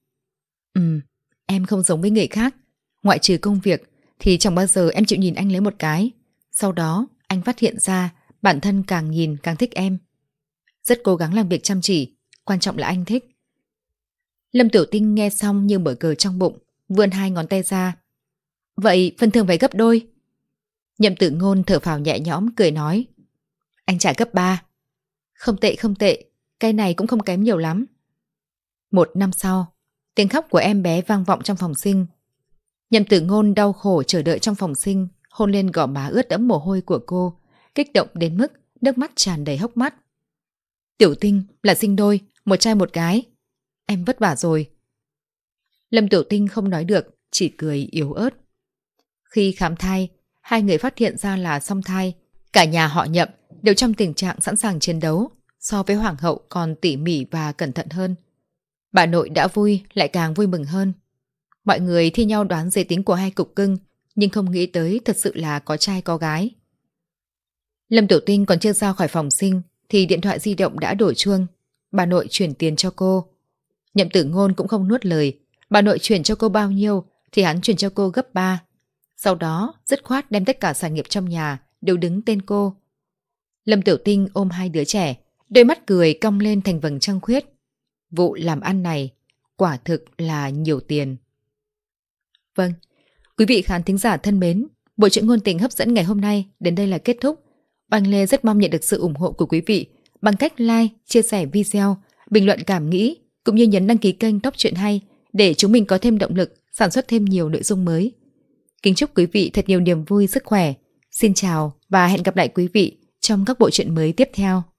Ừ, em không giống với người khác. Ngoại trừ công việc thì chẳng bao giờ em chịu nhìn anh lấy một cái. Sau đó anh phát hiện ra bản thân càng nhìn càng thích em. Rất cố gắng làm việc chăm chỉ, quan trọng là anh thích. Lâm Tiểu Tinh nghe xong như mở cờ trong bụng, vươn hai ngón tay ra, Vậy phần thường phải gấp đôi. Nhậm tử ngôn thở phào nhẹ nhõm cười nói. Anh trả gấp ba. Không tệ không tệ, cái này cũng không kém nhiều lắm. Một năm sau, tiếng khóc của em bé vang vọng trong phòng sinh. Nhậm tử ngôn đau khổ chờ đợi trong phòng sinh, hôn lên gò má ướt đẫm mồ hôi của cô, kích động đến mức nước mắt tràn đầy hốc mắt. Tiểu tinh là sinh đôi, một trai một gái. Em vất vả rồi. Lâm tiểu tinh không nói được, chỉ cười yếu ớt. Khi khám thai, hai người phát hiện ra là song thai. Cả nhà họ nhậm đều trong tình trạng sẵn sàng chiến đấu, so với hoàng hậu còn tỉ mỉ và cẩn thận hơn. Bà nội đã vui, lại càng vui mừng hơn. Mọi người thi nhau đoán giới tính của hai cục cưng, nhưng không nghĩ tới thật sự là có trai có gái. Lâm Tiểu Tinh còn chưa ra khỏi phòng sinh, thì điện thoại di động đã đổ chuông. Bà nội chuyển tiền cho cô. Nhậm tử ngôn cũng không nuốt lời. Bà nội chuyển cho cô bao nhiêu, thì hắn chuyển cho cô gấp 3. Sau đó, dứt khoát đem tất cả sản nghiệp trong nhà đều đứng tên cô. Lâm Tiểu Tinh ôm hai đứa trẻ, đôi mắt cười cong lên thành vầng trăng khuyết. Vụ làm ăn này quả thực là nhiều tiền. Vâng, quý vị khán thính giả thân mến, bộ truyện ngôn tình hấp dẫn ngày hôm nay đến đây là kết thúc. Oanh Lê rất mong nhận được sự ủng hộ của quý vị bằng cách like, chia sẻ video, bình luận cảm nghĩ cũng như nhấn đăng ký kênh Top Chuyện Hay để chúng mình có thêm động lực sản xuất thêm nhiều nội dung mới. Kính chúc quý vị thật nhiều niềm vui, sức khỏe. Xin chào và hẹn gặp lại quý vị trong các bộ truyện mới tiếp theo.